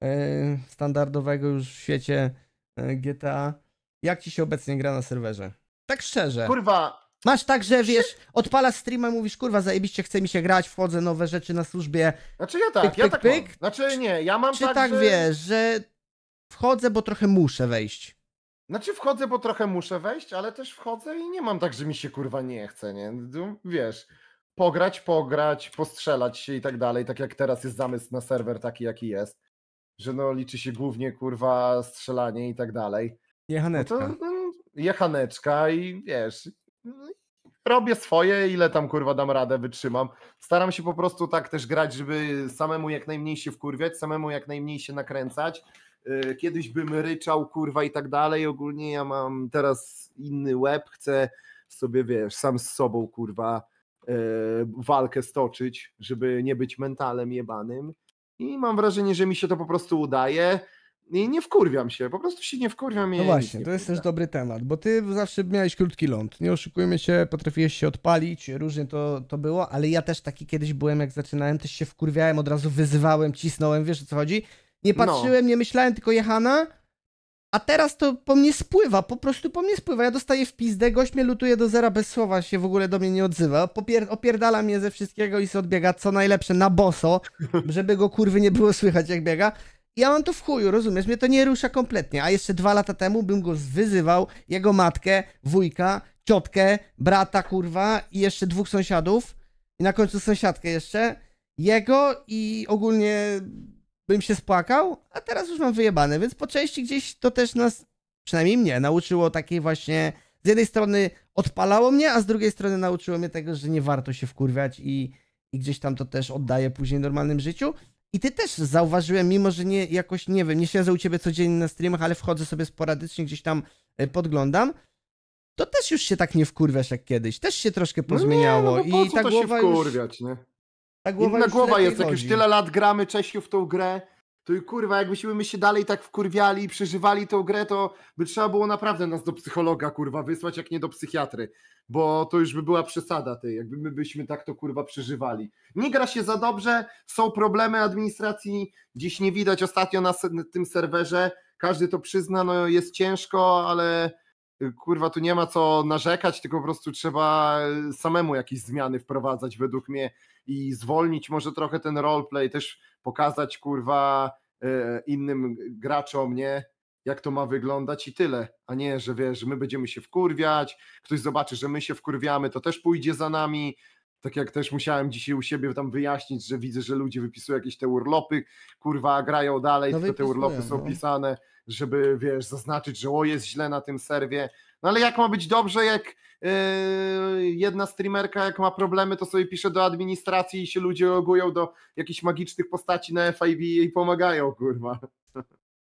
e, standardowego już w świecie GTA. Jak ci się obecnie gra na serwerze? Tak szczerze. Kurwa, Masz tak, że wiesz, odpala streama i mówisz, kurwa, zajebiście chce mi się grać, wchodzę, nowe rzeczy na służbie. Znaczy ja tak, pyk, pyk, ja tak pyk. Mam. Znaczy nie, ja mam Czy tak, tak że... wiesz, że wchodzę, bo trochę muszę wejść. Znaczy wchodzę, bo trochę muszę wejść, ale też wchodzę i nie mam tak, że mi się kurwa nie chce, nie? Wiesz, pograć, pograć, postrzelać się i tak dalej, tak jak teraz jest zamysł na serwer taki, jaki jest, że no liczy się głównie kurwa strzelanie i tak dalej. Jechaneczka. No to, no, mm, jechaneczka i wiesz, robię swoje, ile tam kurwa dam radę, wytrzymam. Staram się po prostu tak też grać, żeby samemu jak najmniej się wkurwiać, samemu jak najmniej się nakręcać. Y, kiedyś bym ryczał, kurwa i tak dalej. Ogólnie ja mam teraz inny łeb, chcę sobie, wiesz, sam z sobą, kurwa, y, walkę stoczyć, żeby nie być mentalem jebanym. I mam wrażenie, że mi się to po prostu udaje. I nie wkurwiam się, po prostu się nie wkurwiam. No właśnie, to jest też dobry temat, bo ty zawsze miałeś krótki ląd, nie oszukujmy się, potrafiłeś się odpalić, różnie to, to było, ale ja też taki kiedyś byłem, jak zaczynałem, też się wkurwiałem, od razu wyzywałem, cisnąłem, wiesz o co chodzi? Nie no. patrzyłem, no. nie myślałem, tylko jechana, a teraz to po mnie spływa, po prostu po mnie spływa. Ja dostaję w pizdę, gość mnie lutuje do zera bez słowa, się w ogóle do mnie nie odzywa. Popier opierdala mnie ze wszystkiego i se odbiega, co najlepsze, na boso, żeby go kurwy nie było słychać jak biega ja mam to w chuju, rozumiesz? Mnie to nie rusza kompletnie. A jeszcze dwa lata temu bym go wyzywał, jego matkę, wujka, ciotkę, brata, kurwa, i jeszcze dwóch sąsiadów, i na końcu sąsiadkę jeszcze, jego i ogólnie bym się spłakał, a teraz już mam wyjebane, więc po części gdzieś to też nas, przynajmniej mnie, nauczyło takiej właśnie, z jednej strony odpalało mnie, a z drugiej strony nauczyło mnie tego, że nie warto się wkurwiać i, i gdzieś tam to też oddaję później w normalnym życiu. I ty też zauważyłem, mimo że nie, jakoś, nie wiem, nie siedzę u ciebie codziennie na streamach, ale wchodzę sobie sporadycznie, gdzieś tam e, podglądam, to też już się tak nie wkurwiasz jak kiedyś. Też się troszkę pozmieniało. No nie, no I tak to głowa się wkurwiać, już... nie? Ta głowa Inna głowa jest, jak już tyle lat gramy Czesiu w tą grę, to i kurwa, jakbyśmy my się dalej tak wkurwiali i przeżywali tą grę, to by trzeba było naprawdę nas do psychologa, kurwa, wysłać, jak nie do psychiatry, bo to już by była przesada tej, jakby my byśmy tak to, kurwa, przeżywali. Nie gra się za dobrze, są problemy administracji, Dziś nie widać ostatnio na tym serwerze, każdy to przyzna, no jest ciężko, ale y, kurwa, tu nie ma co narzekać, tylko po prostu trzeba y, samemu jakieś zmiany wprowadzać według mnie i zwolnić może trochę ten roleplay, też pokazać kurwa e, innym graczom, nie? Jak to ma wyglądać i tyle, a nie, że wiesz, my będziemy się wkurwiać, ktoś zobaczy, że my się wkurwiamy, to też pójdzie za nami, tak jak też musiałem dzisiaj u siebie tam wyjaśnić, że widzę, że ludzie wypisują jakieś te urlopy, kurwa, grają dalej, no tylko te urlopy są no. pisane, żeby, wiesz, zaznaczyć, że o, jest źle na tym serwie. No ale jak ma być dobrze, jak yy, jedna streamerka, jak ma problemy, to sobie pisze do administracji i się ludzie logują do jakichś magicznych postaci na FIB i pomagają, kurwa.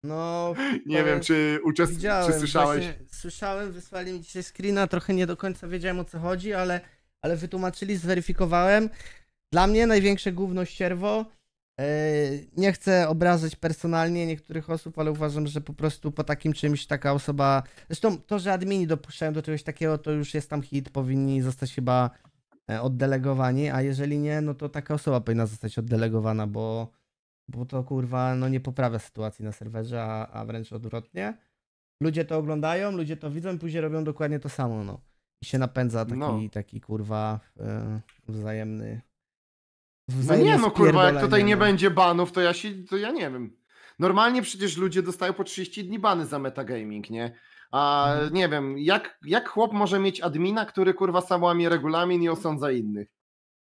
No. [LAUGHS] Nie wiem, czy uczestniczyłeś. Czy słyszałeś? Właśnie, słyszałem, wysłali mi dzisiaj screena, trochę nie do końca wiedziałem o co chodzi, ale ale wytłumaczyli, zweryfikowałem. Dla mnie największe gówno ścierwo. E, nie chcę obrażać personalnie niektórych osób, ale uważam, że po prostu po takim czymś taka osoba. Zresztą to, że admini dopuszczają do czegoś takiego, to już jest tam hit, powinni zostać chyba e, oddelegowani, a jeżeli nie, no to taka osoba powinna zostać oddelegowana, bo, bo to kurwa no nie poprawia sytuacji na serwerze, a, a wręcz odwrotnie. Ludzie to oglądają, ludzie to widzą i później robią dokładnie to samo. No. I się napędza taki, no. taki kurwa wzajemny. wzajemny no nie no kurwa, jak tutaj nie no. będzie banów, to ja się, to ja nie wiem. Normalnie przecież ludzie dostają po 30 dni bany za metagaming, nie? A mhm. nie wiem, jak, jak chłop może mieć admina, który kurwa sam łamie regulamin i osądza innych?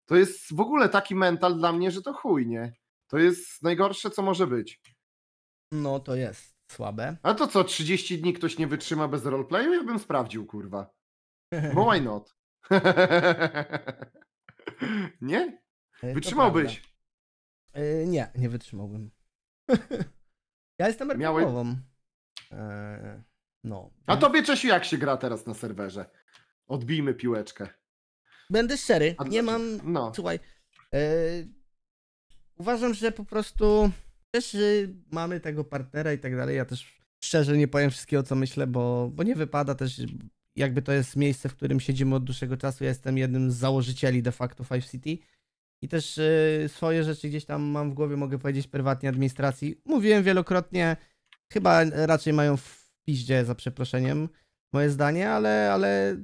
To jest w ogóle taki mental dla mnie, że to chuj, nie? To jest najgorsze, co może być. No, to jest słabe. A to co, 30 dni ktoś nie wytrzyma bez roleplayu? Ja bym sprawdził, kurwa. No why not? [LAUGHS] nie? E, Wytrzymałbyś. Yy, nie, nie wytrzymałbym. [LAUGHS] ja jestem RPGową. Miały... Yy, no. A tobie Czesiu jak się gra teraz na serwerze? Odbijmy piłeczkę. Będę szczery, A nie znaczy- mam... No. Słuchaj, yy, uważam, że po prostu też y, mamy tego partnera i tak dalej. Ja też szczerze nie powiem wszystkiego, co myślę, bo, bo nie wypada też jakby to jest miejsce, w którym siedzimy od dłuższego czasu. Ja jestem jednym z założycieli de facto Five City. I też y, swoje rzeczy gdzieś tam mam w głowie, mogę powiedzieć prywatnie administracji. Mówiłem wielokrotnie, chyba raczej mają w piździe, za przeproszeniem, moje zdanie, ale, ale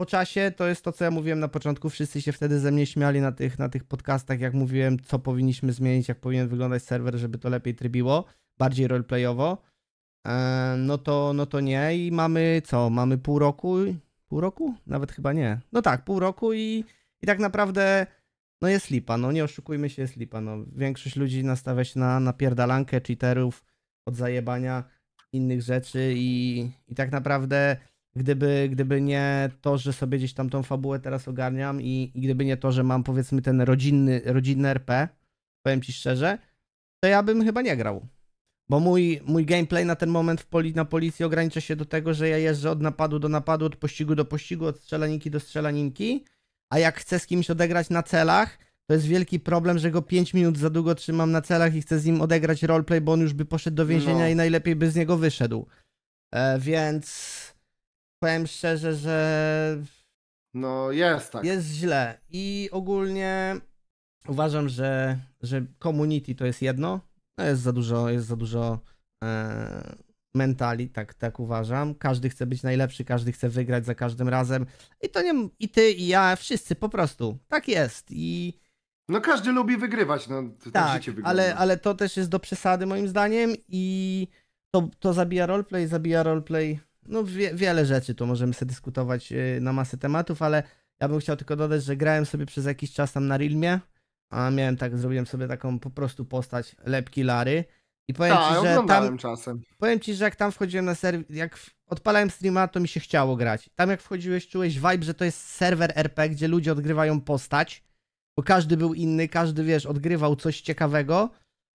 po czasie to jest to, co ja mówiłem na początku. Wszyscy się wtedy ze mnie śmiali na tych, na tych podcastach, jak mówiłem, co powinniśmy zmienić, jak powinien wyglądać serwer, żeby to lepiej trybiło, bardziej roleplayowo. E, no to, no to nie i mamy co, mamy pół roku, pół roku? Nawet chyba nie. No tak, pół roku i, i tak naprawdę no jest lipa, no nie oszukujmy się, jest lipa. No. Większość ludzi nastawia się na, na pierdalankę cheaterów od zajebania innych rzeczy i, i tak naprawdę gdyby, gdyby nie to, że sobie gdzieś tam tą fabułę teraz ogarniam i, i gdyby nie to, że mam powiedzmy ten rodzinny, rodzinny RP, powiem ci szczerze, to ja bym chyba nie grał. Bo mój, mój gameplay na ten moment w poli, na policji ogranicza się do tego, że ja jeżdżę od napadu do napadu, od pościgu do pościgu, od strzelaninki do strzelaninki, a jak chcę z kimś odegrać na celach, to jest wielki problem, że go 5 minut za długo trzymam na celach i chcę z nim odegrać roleplay, bo on już by poszedł do więzienia no. i najlepiej by z niego wyszedł. E, więc powiem szczerze, że. No jest tak. Jest źle. I ogólnie uważam, że, że community to jest jedno, no jest za dużo, jest za dużo e, mentali, tak, tak uważam. Każdy chce być najlepszy, każdy chce wygrać za każdym razem. I to nie i ty, i ja, wszyscy po prostu. Tak jest. I. No każdy lubi wygrywać, no to tak, tak życie wygląda. Ale, ale to też jest do przesady moim zdaniem i to, to zabija roleplay, zabija roleplay. No wie, wiele rzeczy tu możemy sobie dyskutować y, na masę tematów, ale ja bym chciał tylko dodać, że grałem sobie przez jakiś czas tam na Realmie. A miałem tak, zrobiłem sobie taką po prostu postać lepki Lary. I powiem Ta, ci, że tam, czasem. Powiem ci, że jak tam wchodziłem na serwis, jak odpalałem streama, to mi się chciało grać. Tam jak wchodziłeś, czułeś vibe, że to jest serwer RP, gdzie ludzie odgrywają postać, bo każdy był inny, każdy, wiesz, odgrywał coś ciekawego,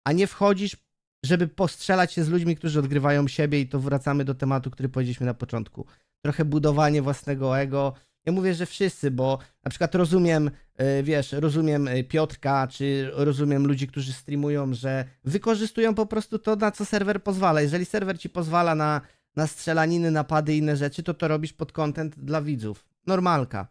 a nie wchodzisz, żeby postrzelać się z ludźmi, którzy odgrywają siebie i to wracamy do tematu, który powiedzieliśmy na początku. Trochę budowanie własnego ego, ja mówię, że wszyscy, bo na przykład rozumiem, e, wiesz, rozumiem e, Piotrka, czy rozumiem ludzi, którzy streamują, że wykorzystują po prostu to, na co serwer pozwala. Jeżeli serwer ci pozwala na, na strzelaniny, napady i inne rzeczy, to to robisz pod content dla widzów. Normalka.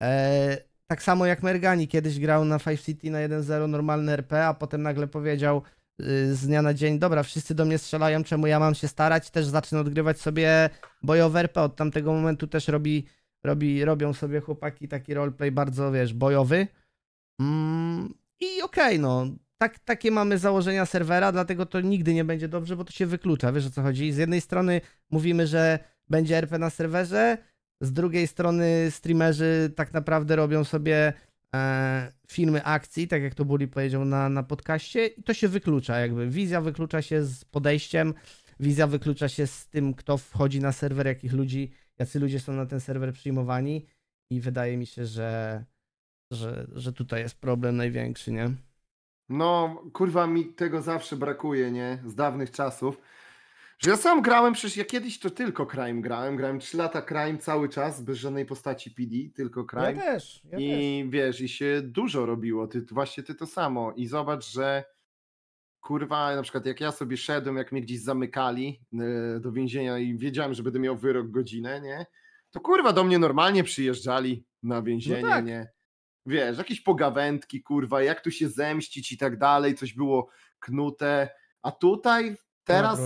Eee, tak samo jak Mergani kiedyś grał na Five City na 1.0 normalny RP, a potem nagle powiedział e, z dnia na dzień, dobra, wszyscy do mnie strzelają, czemu ja mam się starać, też zacznę odgrywać sobie bojowe RP. Od tamtego momentu też robi Robi, robią sobie chłopaki taki roleplay bardzo, wiesz, bojowy. Mm, I okej, okay, no. Tak, takie mamy założenia serwera, dlatego to nigdy nie będzie dobrze, bo to się wyklucza, wiesz o co chodzi. Z jednej strony mówimy, że będzie RP na serwerze, z drugiej strony streamerzy tak naprawdę robią sobie e, filmy akcji, tak jak to Bully powiedział na, na podcaście i to się wyklucza jakby. Wizja wyklucza się z podejściem, wizja wyklucza się z tym, kto wchodzi na serwer, jakich ludzi jacy ludzie są na ten serwer przyjmowani i wydaje mi się, że, że, że tutaj jest problem największy, nie? No, kurwa, mi tego zawsze brakuje, nie? Z dawnych czasów. Że ja sam grałem, przecież ja kiedyś to tylko Crime grałem, grałem 3 lata Crime cały czas, bez żadnej postaci PD, tylko Crime. Ja też, ja I też. wiesz, i się dużo robiło, ty, właśnie ty to samo i zobacz, że kurwa, na przykład jak ja sobie szedłem, jak mnie gdzieś zamykali e, do więzienia i wiedziałem, że będę miał wyrok godzinę, nie? To kurwa do mnie normalnie przyjeżdżali na więzienie, no tak. nie? Wiesz, jakieś pogawędki, kurwa, jak tu się zemścić i tak dalej, coś było knute, a tutaj teraz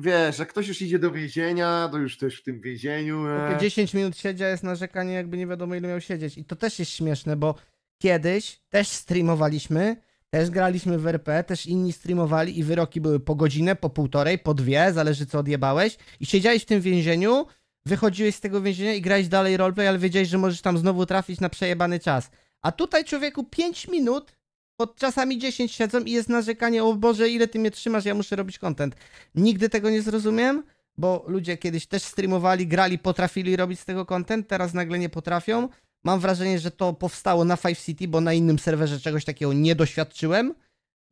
wiesz, jak ktoś już idzie do więzienia, to już też w tym więzieniu. E... 10 minut siedzia jest narzekanie, jakby nie wiadomo ile miał siedzieć. I to też jest śmieszne, bo kiedyś też streamowaliśmy też graliśmy w RP, też inni streamowali i wyroki były po godzinę, po półtorej, po dwie, zależy co odjebałeś. I siedziałeś w tym więzieniu, wychodziłeś z tego więzienia i grałeś dalej roleplay, ale wiedziałeś, że możesz tam znowu trafić na przejebany czas. A tutaj człowieku 5 minut, pod czasami 10 siedzą i jest narzekanie, o Boże, ile ty mnie trzymasz, ja muszę robić content. Nigdy tego nie zrozumiem, bo ludzie kiedyś też streamowali, grali, potrafili robić z tego content, teraz nagle nie potrafią. Mam wrażenie, że to powstało na Five City, bo na innym serwerze czegoś takiego nie doświadczyłem.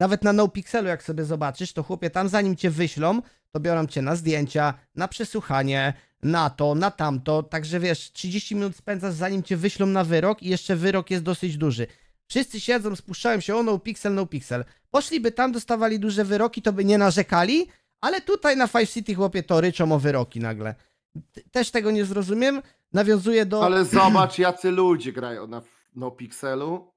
Nawet na NoPixelu, jak sobie zobaczysz, to chłopie tam zanim cię wyślą, to biorą cię na zdjęcia, na przesłuchanie, na to, na tamto. Także wiesz, 30 minut spędzasz zanim cię wyślą na wyrok i jeszcze wyrok jest dosyć duży. Wszyscy siedzą, spuszczają się, o NoPixel, NoPixel. Poszliby tam, dostawali duże wyroki, to by nie narzekali, ale tutaj na Five City chłopie to ryczą o wyroki nagle też tego nie zrozumiem. Nawiązuje do. Ale zobacz, jacy ludzie grają na no pixelu,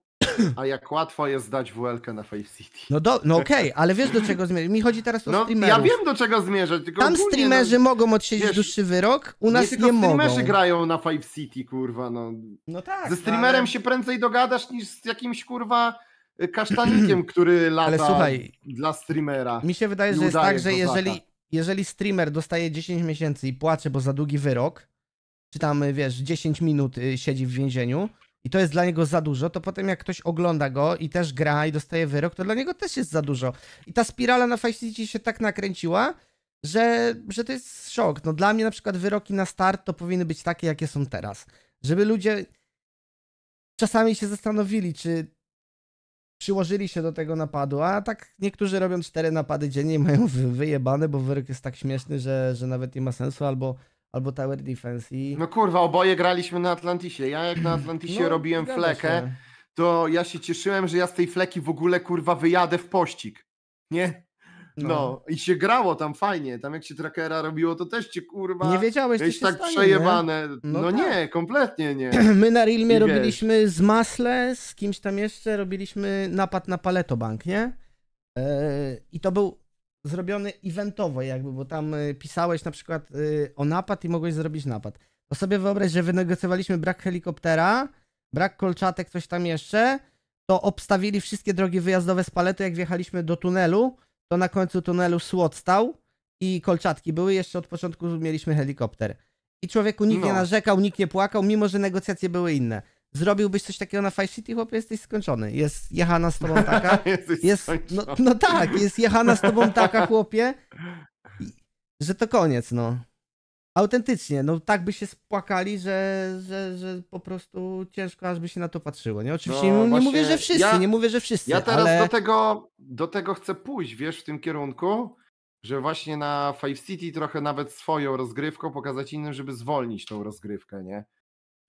a jak łatwo jest zdać WLK na Face City. No, do, no okej, okay, ale wiesz do czego zmierzę. Mi chodzi teraz o no, streamerów. Ja wiem do czego Tylko. Tam no, streamerzy no, mogą odsiedzieć wiesz, dłuższy wyrok, u nas nie, no, nie mogą. streamerzy grają na Five City, kurwa, no. No tak. Ze no, streamerem ale... się prędzej dogadasz niż z jakimś, kurwa, y, kasztanikiem, który [CLEARS THROAT] lata ale słuchaj, dla streamera. Mi się wydaje, że jest tak, że jeżeli, jeżeli streamer dostaje 10 miesięcy i płacze, bo za długi wyrok, czy tam, y, wiesz, 10 minut y, siedzi w więzieniu i to jest dla niego za dużo, to potem jak ktoś ogląda go i też gra i dostaje wyrok, to dla niego też jest za dużo. I ta spirala na Five City się tak nakręciła, że, że to jest szok. No dla mnie na przykład wyroki na start to powinny być takie, jakie są teraz. Żeby ludzie czasami się zastanowili, czy przyłożyli się do tego napadu, a tak niektórzy robią cztery napady dziennie mają wyjebane, bo wyrok jest tak śmieszny, że, że nawet nie ma sensu, albo, albo Tower Defense i... No kurwa, oboje graliśmy na Atlantisie. Ja jak na Atlantisie no, robiłem flekę, to ja się cieszyłem, że ja z tej fleki w ogóle kurwa wyjadę w pościg. Nie? No. no. i się grało tam fajnie, tam jak się trackera robiło, to też ci kurwa... Nie wiedziałeś, co się tak stanie, przejebane. Nie? No, no tak. nie, kompletnie nie. [CLEARS THROAT] My na Realmie I robiliśmy wiesz. z Masle, z kimś tam jeszcze, robiliśmy napad na Paleto Bank, nie? Yy, I to był zrobiony eventowo jakby, bo tam e, pisałeś na przykład yy, o napad i mogłeś zrobić napad. To sobie wyobraź, że wynegocjowaliśmy brak helikoptera, brak kolczatek, coś tam jeszcze, to obstawili wszystkie drogi wyjazdowe z palety, jak wjechaliśmy do tunelu, to na końcu tunelu słod stał i kolczatki były. Jeszcze od początku mieliśmy helikopter. I człowieku nikt no. nie narzekał, nikt nie płakał, mimo że negocjacje były inne. Zrobiłbyś coś takiego na Five City, chłopie, jesteś skończony. Jest jechana z tobą [LAUGHS] taka. jest, no, no tak, jest jechana z tobą taka, chłopie, że to koniec, no autentycznie, no tak by się spłakali, że, że, że po prostu ciężko aż by się na to patrzyło. Nie? Oczywiście no, nie mówię, że wszyscy, ja, nie mówię, że wszyscy. Ja teraz ale... do, tego, do tego chcę pójść, wiesz, w tym kierunku, że właśnie na Five City trochę nawet swoją rozgrywką pokazać innym, żeby zwolnić tą rozgrywkę, nie?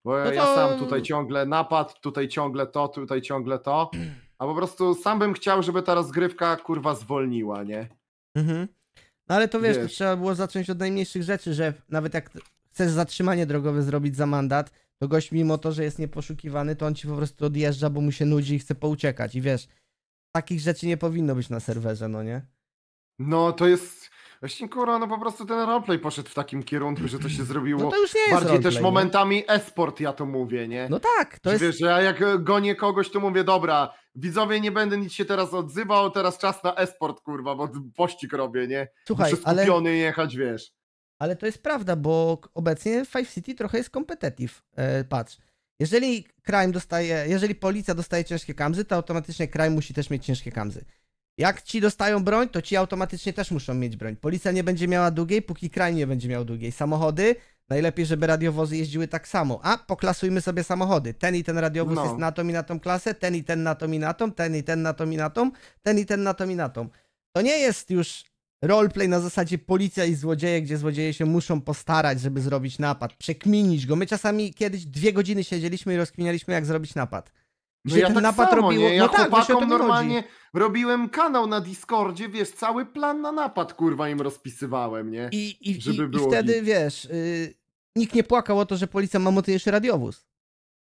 Bo no ja sam tutaj ciągle napad, tutaj ciągle to, tutaj ciągle to, a po prostu sam bym chciał, żeby ta rozgrywka kurwa zwolniła, nie? Mhm. No ale to wiesz, wiesz. To trzeba było zacząć od najmniejszych rzeczy, że nawet jak chcesz zatrzymanie drogowe zrobić za mandat, to gość mimo to, że jest nieposzukiwany, to on ci po prostu odjeżdża, bo mu się nudzi i chce pouciekać. I wiesz, takich rzeczy nie powinno być na serwerze, no nie? No to jest Właśnie kurwa, no po prostu ten roleplay poszedł w takim kierunku, że to się zrobiło. No to już nie jest Bardziej roleplay, też no. momentami esport ja to mówię, nie? No tak, to Czy jest... Wiesz, że ja jak e, gonię kogoś, to mówię, dobra, widzowie, nie będę nic się teraz odzywał, teraz czas na esport, kurwa, bo pościg robię, nie? Słuchaj, Muszę skupiony ale... jechać, wiesz. Ale to jest prawda, bo obecnie Five City trochę jest competitive, e, patrz. Jeżeli crime dostaje, jeżeli policja dostaje ciężkie kamzy, to automatycznie crime musi też mieć ciężkie kamzy. Jak ci dostają broń, to ci automatycznie też muszą mieć broń. Policja nie będzie miała długiej, póki kraj nie będzie miał długiej. Samochody, najlepiej, żeby radiowozy jeździły tak samo. A, poklasujmy sobie samochody. Ten i ten radiowóz no. jest na tą i na tą klasę, ten i ten na tą i na tą, ten i ten na tą i na tą, ten i ten na tą i na tą. To nie jest już roleplay na zasadzie policja i złodzieje, gdzie złodzieje się muszą postarać, żeby zrobić napad, przekminić go. My czasami kiedyś dwie godziny siedzieliśmy i rozkminialiśmy, jak zrobić napad. No ja ten tak napad samo, robiło. Nie? Ja no tak, chłopakom normalnie, chodzi. Robiłem kanał na Discordzie, wiesz, cały plan na napad, kurwa, im rozpisywałem, nie? I, i, Żeby i, było i wtedy, git. wiesz, y, nikt nie płakał o to, że policja ma mocniejszy radiowóz.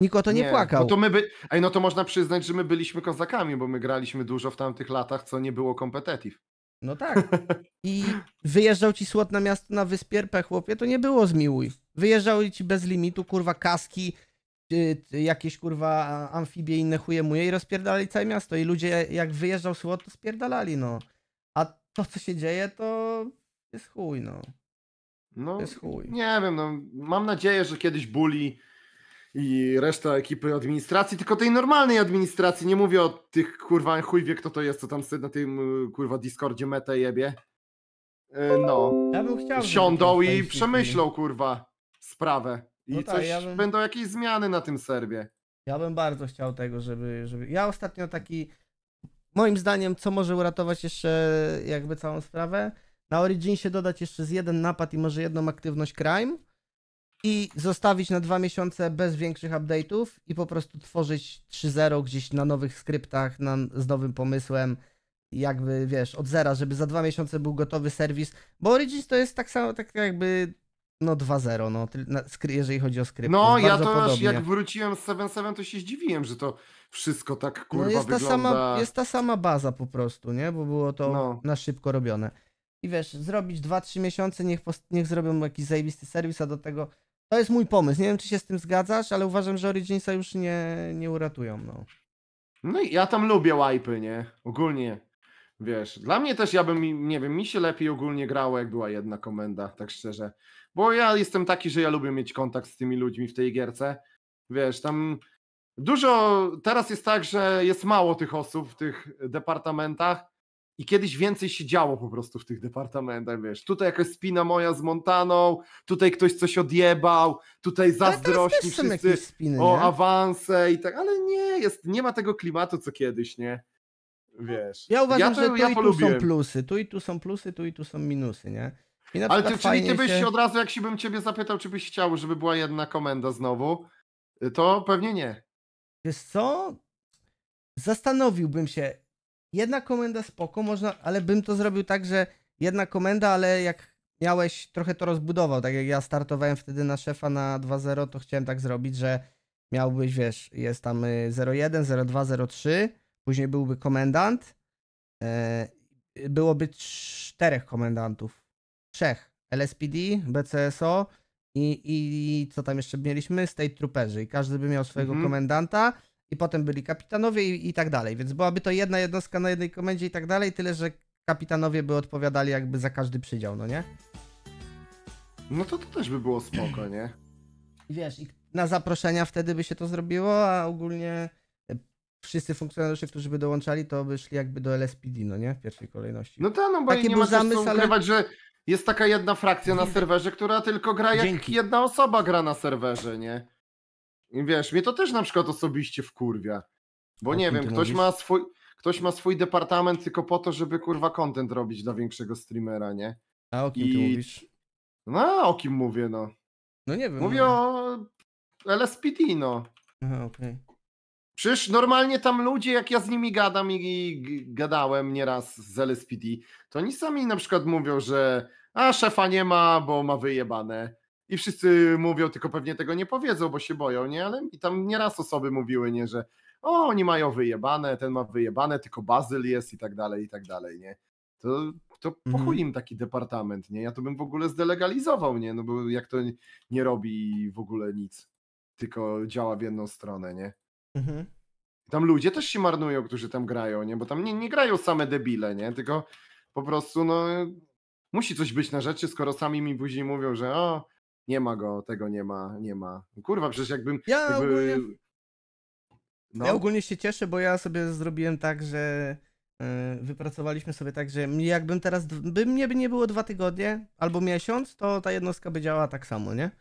Nikt o to nie, nie płakał. No to my by... Ej, no to można przyznać, że my byliśmy kozakami, bo my graliśmy dużo w tamtych latach, co nie było competitive. No tak. [LAUGHS] I wyjeżdżał ci słod na miasto na wyspierpę, chłopie, to nie było zmiłuj. Wyjeżdżał ci bez limitu, kurwa, kaski, Y, y, jakieś kurwa amfibie inne chuje muje i rozpierdalali całe miasto i ludzie jak wyjeżdżał słod, to spierdalali no. A to co się dzieje to jest chuj no. No, to jest chuj. nie wiem, no, mam nadzieję, że kiedyś Bully i reszta ekipy administracji, tylko tej normalnej administracji, nie mówię o tych kurwa chuj wie kto to jest, co tam na tym y, kurwa Discordzie meta jebie. No. Ja bym chciał. Siądą i przemyślą kurwa sprawę. No I no tak, ja bym... będą jakieś zmiany na tym serwie. Ja bym bardzo chciał tego, żeby, żeby... Ja ostatnio taki... Moim zdaniem, co może uratować jeszcze jakby całą sprawę? Na Originsie dodać jeszcze z jeden napad i może jedną aktywność crime i zostawić na dwa miesiące bez większych update'ów i po prostu tworzyć 3.0 gdzieś na nowych skryptach, na, z nowym pomysłem, jakby wiesz, od zera, żeby za dwa miesiące był gotowy serwis, bo Origins to jest tak samo, tak jakby no 2-0, no, jeżeli chodzi o skrypt. No, ja to podobnie. aż jak wróciłem z 7-7, to się zdziwiłem, że to wszystko tak no, kurwa no jest ta Sama, jest ta sama baza po prostu, nie? Bo było to no. na szybko robione. I wiesz, zrobić 2-3 miesiące, niech, niech zrobią jakiś zajebisty serwis, a do tego... To jest mój pomysł, nie wiem czy się z tym zgadzasz, ale uważam, że Originsa już nie, nie uratują, no. No i ja tam lubię wajpy, nie? Ogólnie. Wiesz, dla mnie też ja bym, nie wiem, mi się lepiej ogólnie grało, jak była jedna komenda, tak szczerze. Bo ja jestem taki, że ja lubię mieć kontakt z tymi ludźmi w tej gierce. Wiesz, tam dużo, teraz jest tak, że jest mało tych osób w tych departamentach i kiedyś więcej się działo po prostu w tych departamentach, wiesz. Tutaj jakaś spina moja z Montaną, tutaj ktoś coś odjebał, tutaj zazdrości wszyscy spiny, o awanse i tak, ale nie, jest, nie ma tego klimatu co kiedyś, nie? wiesz. Ja uważam, ja to, że tu ja i tu polubiłem. są plusy, tu i tu są plusy, tu i tu są minusy, nie? Ale ty, czyli ty byś się... od razu, jak się bym ciebie zapytał, czy byś chciał, żeby była jedna komenda znowu, to pewnie nie. Wiesz co? Zastanowiłbym się. Jedna komenda spoko, można, ale bym to zrobił tak, że jedna komenda, ale jak miałeś, trochę to rozbudował. Tak jak ja startowałem wtedy na szefa na 2.0, to chciałem tak zrobić, że miałbyś, wiesz, jest tam 0.1, 0.2, 0.3 Później byłby komendant. E, byłoby czterech komendantów. Trzech. LSPD, BCSO i, i co tam jeszcze mieliśmy? State Trooperzy. I każdy by miał swojego mhm. komendanta i potem byli kapitanowie i, i tak dalej. Więc byłaby to jedna jednostka na jednej komendzie i tak dalej, tyle że kapitanowie by odpowiadali jakby za każdy przydział, no nie? No to to też by było spoko, nie? Wiesz, i na zaproszenia wtedy by się to zrobiło, a ogólnie wszyscy funkcjonariusze, którzy by dołączali, to by szli jakby do LSPD, no nie? W pierwszej kolejności. No tak, no bo Taki nie ma zamysł, co ukrywać, ale... że jest taka jedna frakcja na serwerze, która tylko gra jak Dzięki. jedna osoba gra na serwerze, nie? I wiesz, mnie to też na przykład osobiście wkurwia. Bo o nie wiem, ktoś ma swój ktoś ma swój departament tylko po to, żeby kurwa content robić dla większego streamera, nie? A o kim I... ty mówisz? No, o kim mówię, no. No nie wiem. Mówię no. o LSPD, no. Aha, okej. Okay. Przecież normalnie tam ludzie, jak ja z nimi gadam i gadałem nieraz z LSPD, to oni sami na przykład mówią, że a szefa nie ma, bo ma wyjebane. I wszyscy mówią, tylko pewnie tego nie powiedzą, bo się boją, nie? Ale i tam nieraz osoby mówiły, nie, że o, oni mają wyjebane, ten ma wyjebane, tylko Bazyl jest i tak dalej, i tak dalej, nie? To, to pochuj mhm. im taki departament, nie? Ja to bym w ogóle zdelegalizował, nie? No bo jak to nie robi w ogóle nic, tylko działa w jedną stronę, nie? Mhm. Tam ludzie też się marnują, którzy tam grają, nie? Bo tam nie, nie grają same debile, nie? Tylko po prostu, no, musi coś być na rzeczy, skoro sami mi później mówią, że o, nie ma go, tego nie ma, nie ma. Kurwa, przecież jakbym... Ja jakby... ogólnie... No. Ja ogólnie się cieszę, bo ja sobie zrobiłem tak, że e, wypracowaliśmy sobie tak, że jakbym teraz, by mnie by nie było dwa tygodnie albo miesiąc, to ta jednostka by działała tak samo, nie?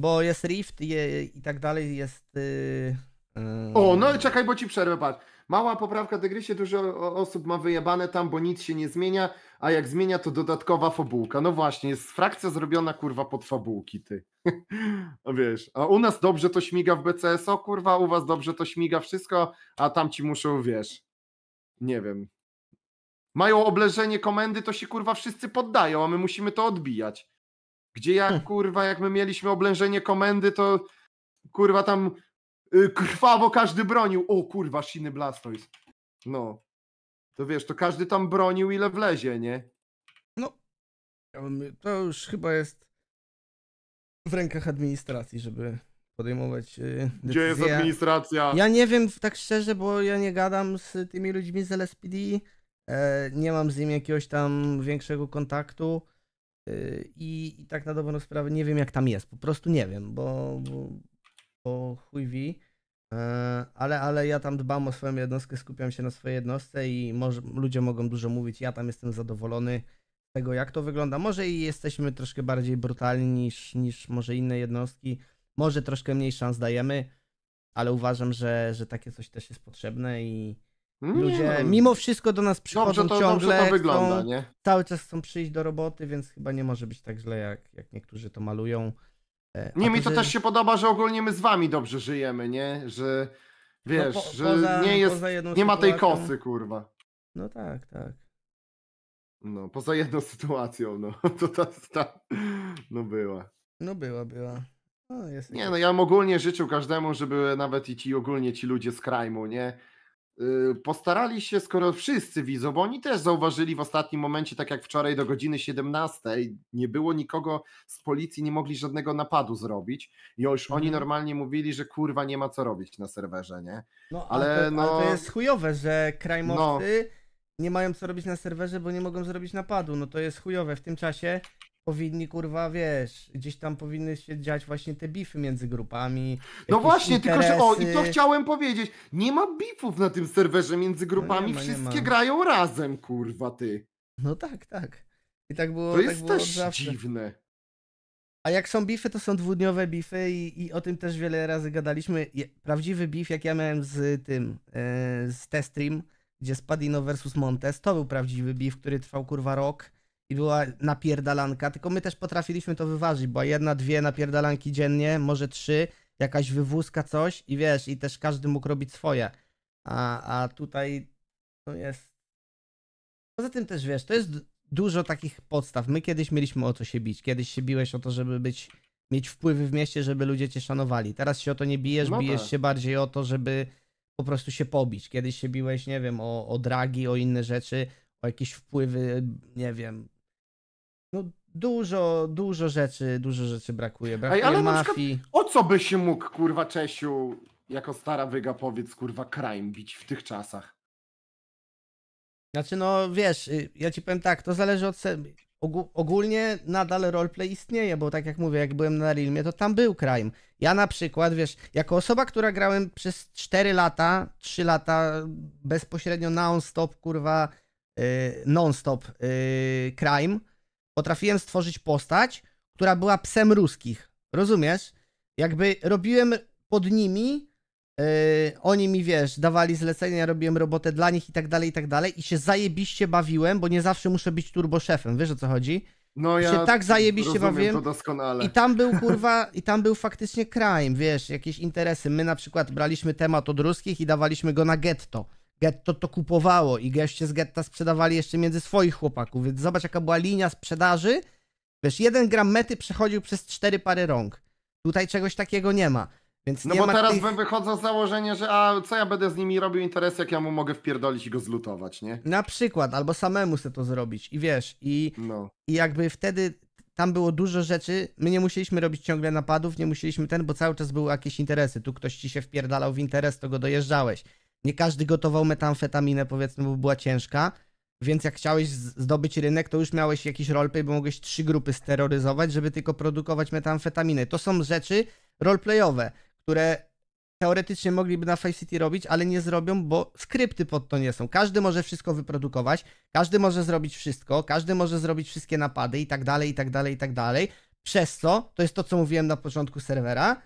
Bo jest Rift je, i tak dalej, jest y, o, no i czekaj, bo ci przerwę, patrz. Mała poprawka dygrysie, dużo osób ma wyjebane tam, bo nic się nie zmienia, a jak zmienia, to dodatkowa fabułka. No właśnie, jest frakcja zrobiona, kurwa, pod fabułki, ty. [LAUGHS] Wiesz, a u nas dobrze to śmiga w BCSO, kurwa, u was dobrze to śmiga wszystko, a tam ci muszą, wiesz, nie wiem. Mają obleżenie komendy, to się, kurwa, wszyscy poddają, a my musimy to odbijać. Gdzie jak, hm. kurwa, jak my mieliśmy oblężenie komendy, to kurwa tam Y, krwawo każdy bronił. O kurwa, siny Blastoise. No. To wiesz, to każdy tam bronił ile wlezie, nie? No. To już chyba jest w rękach administracji, żeby podejmować decyzje. Gdzie jest administracja? Ja nie wiem tak szczerze, bo ja nie gadam z tymi ludźmi z LSPD. E, nie mam z nim jakiegoś tam większego kontaktu. E, I, i tak na dobrą sprawę nie wiem, jak tam jest. Po prostu nie wiem, bo, bo, bo chuj wie. E, ale, ale ja tam dbam o swoją jednostkę, skupiam się na swojej jednostce i może, ludzie mogą dużo mówić. Ja tam jestem zadowolony z tego, jak to wygląda. Może i jesteśmy troszkę bardziej brutalni niż, niż może inne jednostki. Może troszkę mniej szans dajemy, ale uważam, że, że takie coś też jest potrzebne i no ludzie no. mimo wszystko do nas przychodzą dobrze to, ciągle. Dobrze to wygląda, chcą, nie? Cały czas chcą przyjść do roboty, więc chyba nie może być tak źle, jak, jak niektórzy to malują. E, nie, mi to, że... też się podoba, że ogólnie my z wami dobrze żyjemy, nie? Że wiesz, no po, że nie jest, nie sytuacją... ma tej kosy, kurwa. No tak, tak. No, poza jedną sytuacją, no, [LAUGHS] to ta, ta no była. No była, była. No, nie, no ja bym ogólnie życzył każdemu, żeby nawet i ci ogólnie ci ludzie z krajmu, nie? Y, postarali się, skoro wszyscy widzą, bo oni też zauważyli w ostatnim momencie, tak jak wczoraj do godziny 17, nie było nikogo z policji, nie mogli żadnego napadu zrobić. I już oni mhm. normalnie mówili, że kurwa nie ma co robić na serwerze, nie? No, ale, ale, to, no... ale to no- jest chujowe, że krajmowcy no. nie mają co robić na serwerze, bo nie mogą zrobić napadu. No to jest chujowe w tym czasie powinni, kurwa, wiesz, gdzieś tam powinny się dziać właśnie te bify między grupami. No właśnie, interesy. tylko że o, i to chciałem powiedzieć, nie ma bifów na tym serwerze między no grupami, no ma, wszystkie grają razem, kurwa, ty. No tak, tak. I tak było. To tak jest tak też dziwne. A jak są bify, to są dwudniowe bify i, i o tym też wiele razy gadaliśmy. Prawdziwy bif, jak ja miałem z tym, e, z Testream, gdzie Spadino versus Montes, to był prawdziwy bif, który trwał kurwa rok i była napierdalanka, tylko my też potrafiliśmy to wyważyć, bo jedna, dwie napierdalanki dziennie, może trzy, jakaś wywózka, coś i wiesz, i też każdy mógł robić swoje. A, a tutaj to jest... Poza tym też wiesz, to jest dużo takich podstaw. My kiedyś mieliśmy o co się bić. Kiedyś się biłeś o to, żeby być, mieć wpływy w mieście, żeby ludzie cię szanowali. Teraz się o to nie bijesz, no bijesz tak. się bardziej o to, żeby po prostu się pobić. Kiedyś się biłeś, nie wiem, o, o dragi, o inne rzeczy, o jakieś wpływy, nie wiem, no dużo, dużo rzeczy, dużo rzeczy brakuje. Brakuje Ej, ale mafii. Na przykład, o co by się mógł, kurwa, Czesiu, jako stara wyga, powiedz, kurwa, crime bić w tych czasach? Znaczy, no wiesz, y, ja ci powiem tak, to zależy od. Ogólnie nadal roleplay istnieje, bo tak jak mówię, jak byłem na Realmie, to tam był crime. Ja na przykład, wiesz, jako osoba, która grałem przez 4 lata, 3 lata bezpośrednio non-stop, kurwa, y, non-stop y, crime, potrafiłem stworzyć postać, która była psem ruskich. Rozumiesz? Jakby robiłem pod nimi, yy, oni mi wiesz, dawali zlecenia, ja robiłem robotę dla nich i tak dalej, i tak dalej. I się zajebiście bawiłem, bo nie zawsze muszę być szefem. wiesz o co chodzi? No ja się tak zajebiście bawiłem. I tam był kurwa, i tam był faktycznie crime, wiesz, jakieś interesy. My na przykład braliśmy temat od ruskich i dawaliśmy go na getto. Getto to kupowało i goście z Getta sprzedawali jeszcze między swoich chłopaków, więc zobacz jaka była linia sprzedaży. Wiesz, jeden gram mety przechodził przez cztery pary rąk. Tutaj czegoś takiego nie ma. Więc no bo teraz tych... bym wychodzą z założenia, że a co ja będę z nimi robił interes, jak ja mu mogę wpierdolić i go zlutować, nie? Na przykład, albo samemu chcę to zrobić i wiesz, i, no. i jakby wtedy tam było dużo rzeczy, my nie musieliśmy robić ciągle napadów, nie musieliśmy ten, bo cały czas były jakieś interesy, tu ktoś ci się wpierdalał w interes, to go dojeżdżałeś. Nie każdy gotował metamfetaminę, powiedzmy, bo była ciężka. Więc jak chciałeś zdobyć rynek, to już miałeś jakiś roleplay, bo mogłeś trzy grupy steroryzować, żeby tylko produkować metamfetaminę. To są rzeczy roleplayowe, które teoretycznie mogliby na Face City robić, ale nie zrobią, bo skrypty pod to nie są. Każdy może wszystko wyprodukować, każdy może zrobić wszystko, każdy może zrobić wszystkie napady i tak dalej, i tak dalej, i tak dalej. Przez co, to jest to, co mówiłem na początku serwera,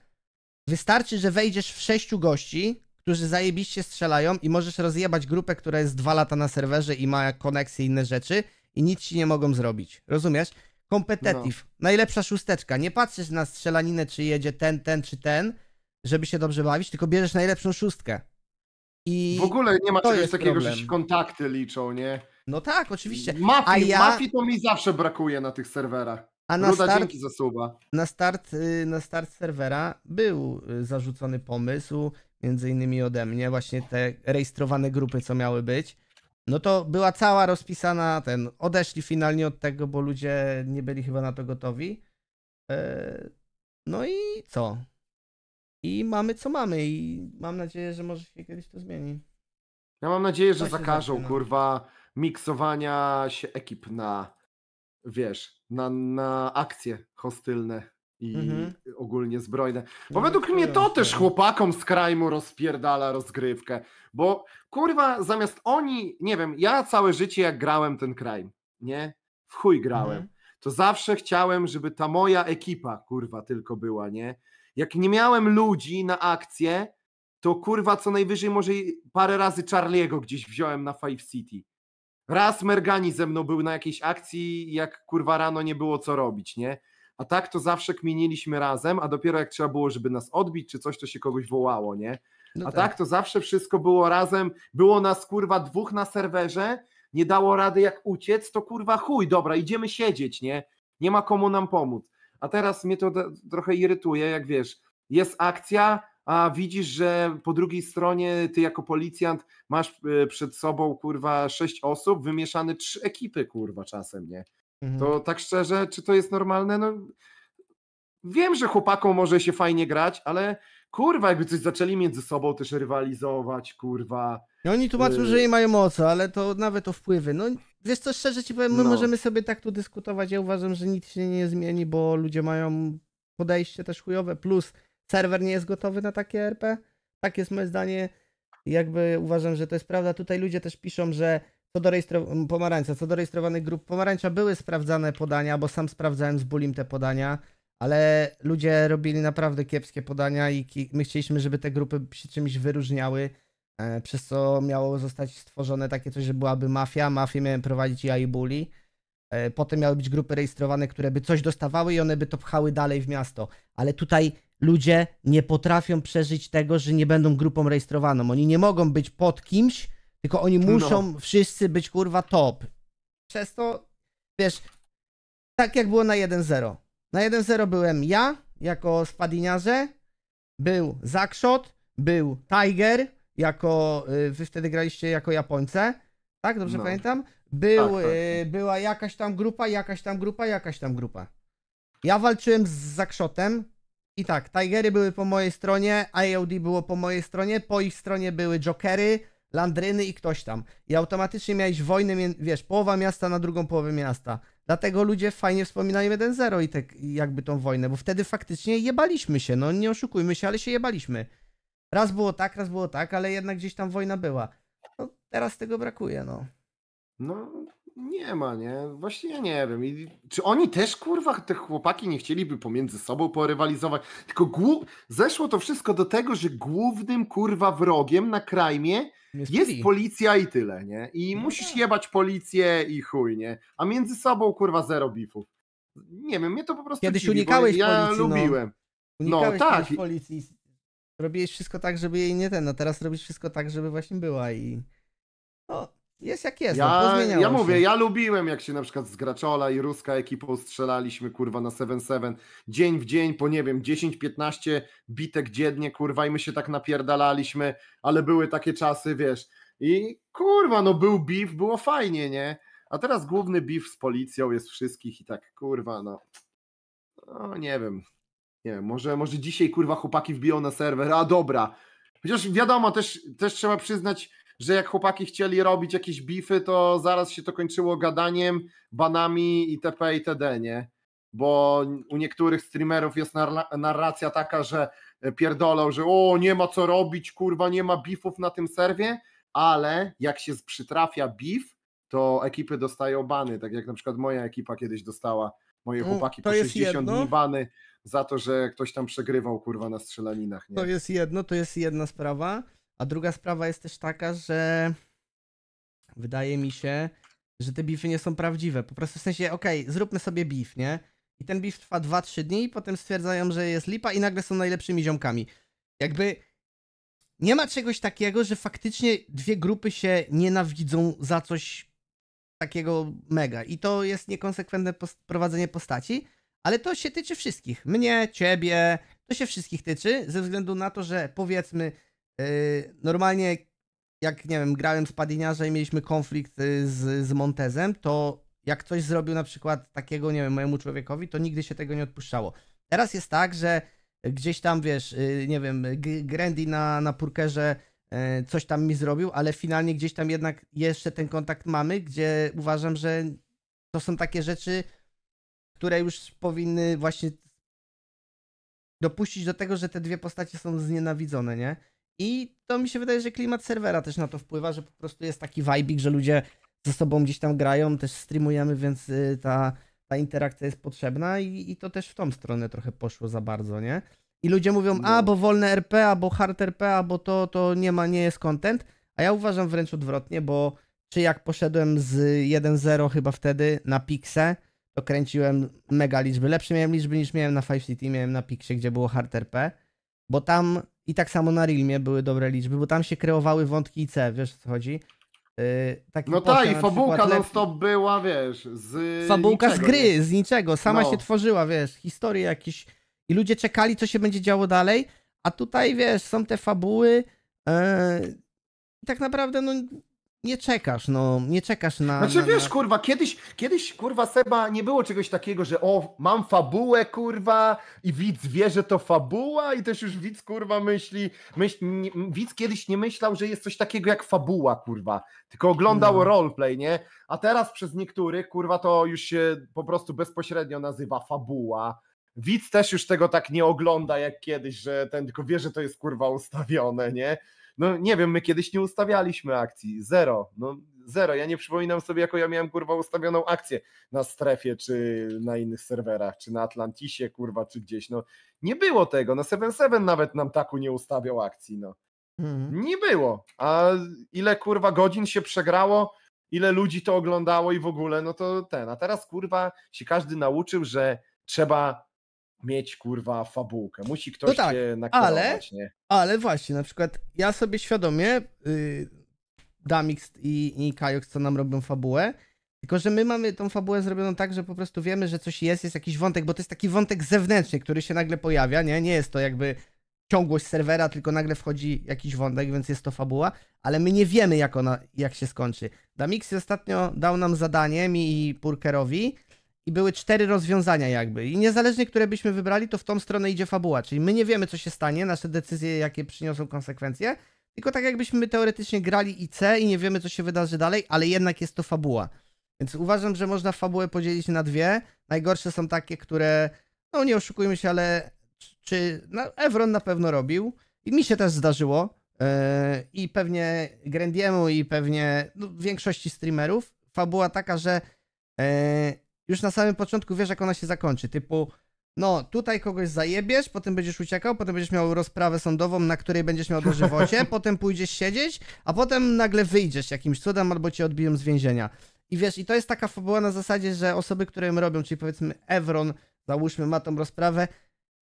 wystarczy, że wejdziesz w sześciu gości, którzy zajebiście strzelają i możesz rozjebać grupę, która jest dwa lata na serwerze i ma koneksje i inne rzeczy i nic ci nie mogą zrobić. Rozumiesz? Competitive. No. Najlepsza szósteczka. Nie patrzysz na strzelaninę, czy jedzie ten, ten, czy ten, żeby się dobrze bawić, tylko bierzesz najlepszą szóstkę. I w ogóle nie ma czegoś takiego, problem. że się kontakty liczą, nie? No tak, oczywiście. Mafii, A ja... mafii to mi zawsze brakuje na tych serwerach. A na Ruda, start, dzięki za suba. Na start, y, na start serwera był y, zarzucony pomysł, między innymi ode mnie, właśnie te rejestrowane grupy, co miały być, no to była cała rozpisana, ten, odeszli finalnie od tego, bo ludzie nie byli chyba na to gotowi. E, no i co? I mamy co mamy i mam nadzieję, że może się kiedyś to zmieni. Ja mam nadzieję, że zakażą, zaczyna. kurwa, miksowania się ekip na, wiesz, na, na akcje hostylne i mhm. ogólnie zbrojne. Bo no, według mnie to też chłopakom z Krajmu rozpierdala rozgrywkę, bo kurwa zamiast oni, nie wiem, ja całe życie jak grałem ten kraj, nie? W chuj grałem. Mhm. To zawsze chciałem, żeby ta moja ekipa kurwa tylko była, nie? Jak nie miałem ludzi na akcję, to kurwa co najwyżej może parę razy Charliego gdzieś wziąłem na Five City. Raz Mergani ze mną był na jakiejś akcji, jak kurwa rano nie było co robić, nie? A tak to zawsze kminiliśmy razem, a dopiero jak trzeba było, żeby nas odbić czy coś, to się kogoś wołało, nie? No a tak. tak to zawsze wszystko było razem. Było nas kurwa dwóch na serwerze, nie dało rady jak uciec, to kurwa chuj, dobra, idziemy siedzieć, nie? Nie ma komu nam pomóc. A teraz mnie to trochę irytuje, jak wiesz, jest akcja, a widzisz, że po drugiej stronie ty jako policjant masz y, przed sobą kurwa sześć osób, wymieszane trzy ekipy kurwa czasem, nie? Mhm. To tak szczerze, czy to jest normalne? No, wiem, że chłopakom może się fajnie grać, ale kurwa, jakby coś zaczęli między sobą też rywalizować, kurwa. I no, oni y tłumaczą, y... że nie mają mocy, ale to nawet o wpływy. No wiesz co, szczerze ci powiem, my no. możemy sobie tak tu dyskutować. Ja uważam, że nic się nie zmieni, bo ludzie mają podejście też chujowe, plus serwer nie jest gotowy na takie RP. Tak jest moje zdanie. Jakby uważam, że to jest prawda. Tutaj ludzie też piszą, że co do rejestro- pomarańca, co do rejestrowanych grup pomarańcza były sprawdzane podania, bo sam sprawdzałem z Bulim te podania, ale ludzie robili naprawdę kiepskie podania i my chcieliśmy, żeby te grupy się czymś wyróżniały, e, przez co miało zostać stworzone takie coś, że byłaby mafia, mafię miałem prowadzić ja i Buli. E, potem miały być grupy rejestrowane, które by coś dostawały i one by to pchały dalej w miasto. Ale tutaj ludzie nie potrafią przeżyć tego, że nie będą grupą rejestrowaną. Oni nie mogą być pod kimś, tylko oni no. muszą no. wszyscy być kurwa top. Przez to, wiesz, tak jak było na 1-0. Na 1-0 byłem ja, jako spadiniarze, był Zakshot, był Tiger, jako, y, wy wtedy graliście jako Japońce, tak? Dobrze no. pamiętam? Był, tak, tak, y, tak. była jakaś tam grupa, jakaś tam grupa, jakaś tam grupa. Ja walczyłem z Zakshotem i tak, Tigery były po mojej stronie, IOD e było po mojej stronie, po ich stronie były Jokery, Landryny i ktoś tam. I automatycznie miałeś wojnę, wiesz, połowa miasta na drugą połowę miasta. Dlatego ludzie fajnie wspominają 1-0 i tak jakby tą wojnę, bo wtedy faktycznie jebaliśmy się, no nie oszukujmy się, ale się jebaliśmy. Raz było tak, raz było tak, ale jednak gdzieś tam wojna była. No teraz tego brakuje, no. No, nie ma, nie? Właśnie ja nie wiem. I czy oni też, kurwa, te chłopaki nie chcieliby pomiędzy sobą porywalizować? Tylko głu... zeszło to wszystko do tego, że głównym, kurwa, wrogiem na krajmie jest, policja i tyle, nie? I no musisz tak. jebać policję i chuj, nie? A między sobą kurwa zero bifów. Nie wiem, mnie to po prostu Kiedyś dziwi, unikałeś ja policji, no. lubiłem. No, no tak. policji. Robiłeś wszystko tak, żeby jej nie ten, a no teraz robisz wszystko tak, żeby właśnie była i... No, jest jak jest. No, ja, no, ja mówię, się. ja lubiłem jak się na przykład z Graczola i Ruska ekipą strzelaliśmy kurwa na 7-7 dzień w dzień po nie wiem 10-15 bitek dziennie kurwa i my się tak napierdalaliśmy, ale były takie czasy wiesz i kurwa no był beef, było fajnie nie? A teraz główny beef z policją jest wszystkich i tak kurwa no, no nie wiem, nie wiem, może, może dzisiaj kurwa chłopaki wbiją na serwer, a dobra. Chociaż wiadomo, też, też trzeba przyznać, że jak chłopaki chcieli robić jakieś bify, to zaraz się to kończyło gadaniem, banami itp. itd., nie? Bo u niektórych streamerów jest narracja taka, że pierdolą, że o, nie ma co robić, kurwa, nie ma bifów na tym serwie, ale jak się przytrafia bif, to ekipy dostają bany, tak jak na przykład moja ekipa kiedyś dostała, moje chłopaki to po 60 dni bany za to, że ktoś tam przegrywał kurwa na strzelaninach. Nie? To jest jedno, to jest jedna sprawa. A druga sprawa jest też taka, że wydaje mi się, że te bify nie są prawdziwe. Po prostu w sensie, okej, okay, zróbmy sobie bif, nie? I ten bif trwa 2-3 dni, i potem stwierdzają, że jest lipa i nagle są najlepszymi ziomkami. Jakby nie ma czegoś takiego, że faktycznie dwie grupy się nienawidzą za coś takiego mega. I to jest niekonsekwentne post prowadzenie postaci, ale to się tyczy wszystkich. Mnie, ciebie, to się wszystkich tyczy, ze względu na to, że powiedzmy, Yy, normalnie jak nie wiem, grałem z Padiniarza i mieliśmy konflikt y, z, z Montezem, to jak coś zrobił na przykład takiego, nie wiem, mojemu człowiekowi, to nigdy się tego nie odpuszczało. Teraz jest tak, że gdzieś tam, wiesz, y, nie wiem, Grandi na, na purkerze y, coś tam mi zrobił, ale finalnie gdzieś tam jednak jeszcze ten kontakt mamy, gdzie uważam, że to są takie rzeczy, które już powinny właśnie dopuścić do tego, że te dwie postacie są znienawidzone, nie? I to mi się wydaje, że klimat serwera też na to wpływa, że po prostu jest taki vibik, że ludzie ze sobą gdzieś tam grają, też streamujemy, więc y, ta, ta interakcja jest potrzebna i, i to też w tą stronę trochę poszło za bardzo, nie? I ludzie mówią, no. a bo wolne RP, a bo hard RP, a bo to, to nie ma, nie jest content. A ja uważam wręcz odwrotnie, bo czy jak poszedłem z 1.0 chyba wtedy na Pixe, to kręciłem mega liczby. Lepsze miałem liczby niż miałem na Five City, miałem na Pixie, gdzie było hard RP, bo tam i tak samo na Realmie były dobre liczby, bo tam się kreowały wątki IC, wiesz o co chodzi? Yy, no tak, i fabułka non stop była, wiesz, z Fabułka niczego, z gry, nie? z niczego, sama no. się tworzyła, wiesz, historie jakieś i ludzie czekali, co się będzie działo dalej, a tutaj, wiesz, są te fabuły yy, i tak naprawdę, no, nie czekasz, no, nie czekasz na... Znaczy na, wiesz, na... kurwa, kiedyś, kiedyś, kurwa, Seba, nie było czegoś takiego, że o, mam fabułę, kurwa, i widz wie, że to fabuła i też już widz, kurwa, myśli, myśl, nie, widz kiedyś nie myślał, że jest coś takiego jak fabuła, kurwa, tylko oglądał no. roleplay, nie? A teraz przez niektórych, kurwa, to już się po prostu bezpośrednio nazywa fabuła, widz też już tego tak nie ogląda jak kiedyś, że ten tylko wie, że to jest, kurwa, ustawione, nie? No nie wiem, my kiedyś nie ustawialiśmy akcji, zero, no zero. Ja nie przypominam sobie, jaką ja miałem kurwa ustawioną akcję na strefie, czy na innych serwerach, czy na Atlantisie, kurwa, czy gdzieś. No nie było tego. Na no 7-7 nawet nam taku nie ustawiał akcji, no. Mhm. Nie było. A ile kurwa godzin się przegrało, ile ludzi to oglądało i w ogóle, no to ten. A teraz kurwa się każdy nauczył, że trzeba mieć kurwa fabułkę. Musi no ktoś no tak, nakierować, ale, nie? Ale właśnie, na przykład ja sobie świadomie yy, Damix i, i co nam robią fabułę, tylko, że my mamy tą fabułę zrobioną tak, że po prostu wiemy, że coś jest, jest jakiś wątek, bo to jest taki wątek zewnętrzny, który się nagle pojawia, nie? Nie jest to jakby ciągłość serwera, tylko nagle wchodzi jakiś wątek, więc jest to fabuła, ale my nie wiemy, jak ona, jak się skończy. Damix ostatnio dał nam zadanie, mi i Purkerowi, i były cztery rozwiązania jakby. I niezależnie, które byśmy wybrali, to w tą stronę idzie fabuła. Czyli my nie wiemy, co się stanie, nasze decyzje, jakie przyniosą konsekwencje, tylko tak jakbyśmy teoretycznie grali i C i nie wiemy, co się wydarzy dalej, ale jednak jest to fabuła. Więc uważam, że można fabułę podzielić na dwie. Najgorsze są takie, które, no nie oszukujmy się, ale czy no, Evron na pewno robił i mi się też zdarzyło yy, i pewnie Grandiemu i pewnie no, większości streamerów fabuła taka, że yy, już na samym początku wiesz, jak ona się zakończy. Typu, no tutaj kogoś zajebiesz, potem będziesz uciekał, potem będziesz miał rozprawę sądową, na której będziesz miał dożywocie, [LAUGHS] potem pójdziesz siedzieć, a potem nagle wyjdziesz jakimś cudem albo cię odbiją z więzienia. I wiesz, i to jest taka fabuła na zasadzie, że osoby, które ją robią, czyli powiedzmy Evron, załóżmy, ma tą rozprawę,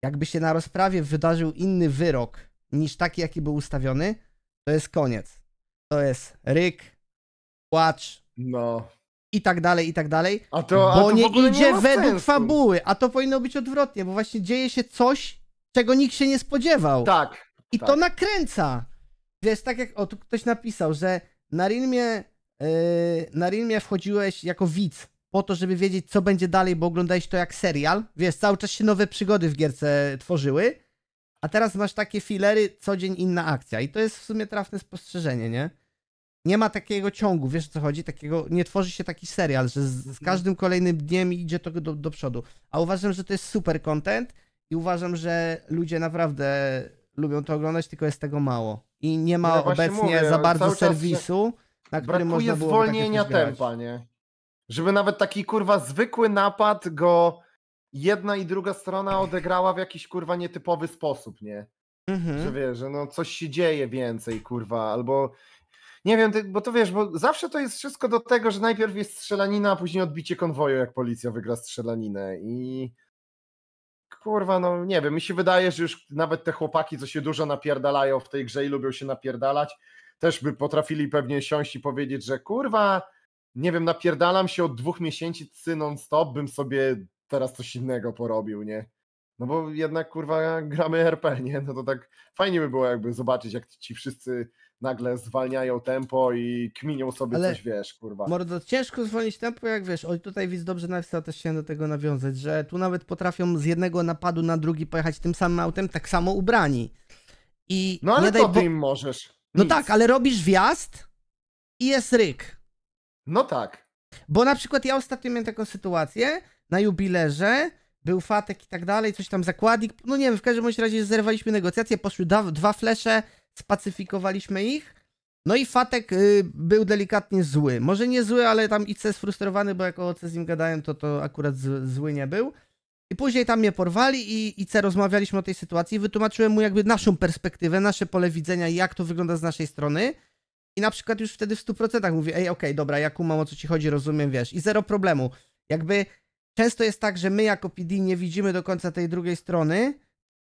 jakby się na rozprawie wydarzył inny wyrok niż taki, jaki był ustawiony, to jest koniec. To jest ryk, płacz, no i tak dalej, i tak dalej. A to, bo a to nie idzie nie według sensu. fabuły, a to powinno być odwrotnie, bo właśnie dzieje się coś, czego nikt się nie spodziewał. Tak. I tak. to nakręca. Wiesz, tak jak o, tu ktoś napisał, że na Rilmie, yy, e, na Rilmie wchodziłeś jako widz po to, żeby wiedzieć, co będzie dalej, bo oglądałeś to jak serial. Wiesz, cały czas się nowe przygody w gierce tworzyły, a teraz masz takie filery, co dzień inna akcja. I to jest w sumie trafne spostrzeżenie, nie? nie ma takiego ciągu, wiesz o co chodzi? Takiego, nie tworzy się taki serial, że z, z mhm. każdym kolejnym dniem idzie to do, do przodu. A uważam, że to jest super content i uważam, że ludzie naprawdę lubią to oglądać, tylko jest tego mało. I nie ma obecnie mówię, za bardzo serwisu, na którym można było zwolnienia tempa, nie? Żeby nawet taki kurwa zwykły napad go jedna i druga strona odegrała w jakiś kurwa nietypowy sposób, nie? Mhm. Że wiesz, że no coś się dzieje więcej, kurwa, albo nie wiem, bo to wiesz, bo zawsze to jest wszystko do tego, że najpierw jest strzelanina, a później odbicie konwoju, jak policja wygra strzelaninę i kurwa, no nie wiem, mi się wydaje, że już nawet te chłopaki, co się dużo napierdalają w tej grze i lubią się napierdalać, też by potrafili pewnie siąść i powiedzieć, że kurwa, nie wiem, napierdalam się od dwóch miesięcy non-stop, bym sobie teraz coś innego porobił, nie? No bo jednak kurwa gramy RP, nie? No to tak fajnie by było jakby zobaczyć, jak ci wszyscy nagle zwalniają tempo i kminią sobie Ale coś, wiesz, kurwa. Mordo, ciężko zwolnić tempo, jak wiesz, oj, tutaj widz dobrze napisał, też chciałem do tego nawiązać, że tu nawet potrafią z jednego napadu na drugi pojechać tym samym autem, tak samo ubrani. I no ale to ty im możesz. No tak, ale robisz wjazd i jest ryk. No tak. Bo na przykład ja ostatnio miałem taką sytuację na jubilerze, był fatek i tak dalej, coś tam zakładnik, no nie wiem, w każdym razie zerwaliśmy negocjacje, poszły dwa flesze, spacyfikowaliśmy ich. No i Fatek y, był delikatnie zły. Może nie zły, ale tam IC sfrustrowany, bo jako OC z nim gadałem, to to akurat z, zły nie był. I później tam mnie porwali i IC rozmawialiśmy o tej sytuacji. Wytłumaczyłem mu jakby naszą perspektywę, nasze pole widzenia, jak to wygląda z naszej strony. I na przykład już wtedy w 100% mówię, ej, okej, okay, dobra, ja kumam, o co ci chodzi, rozumiem, wiesz. I zero problemu. Jakby często jest tak, że my jako PD nie widzimy do końca tej drugiej strony,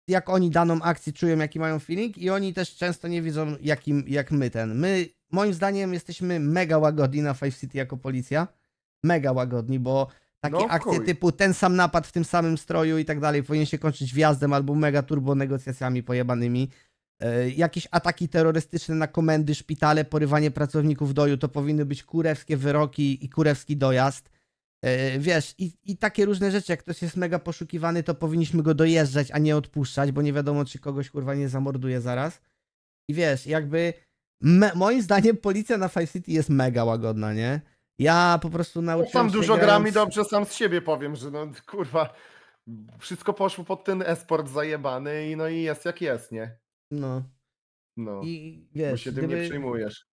jak oni daną akcję czują, jaki mają feeling i oni też często nie widzą jakim, jak my ten. My, moim zdaniem, jesteśmy mega łagodni na Five City jako policja. Mega łagodni, bo takie no, akcje typu ten sam napad w tym samym stroju i tak dalej powinien się kończyć wjazdem albo mega turbo negocjacjami pojebanymi. E, jakieś ataki terrorystyczne na komendy, szpitale, porywanie pracowników doju to powinny być kurewskie wyroki i kurewski dojazd. E, wiesz, i, i takie różne rzeczy, jak ktoś jest mega poszukiwany, to powinniśmy go dojeżdżać, a nie odpuszczać, bo nie wiadomo, czy kogoś kurwa nie zamorduje zaraz. I wiesz, jakby me, moim zdaniem policja na Five City jest mega łagodna, nie? Ja po prostu no, nauczyłem Tam się dużo grając... i dobrze sam z siebie powiem, że no kurwa, wszystko poszło pod ten esport zajebany i no i jest jak jest, nie? No. No. I wiesz, bo się gdyby... tym nie przejmujesz.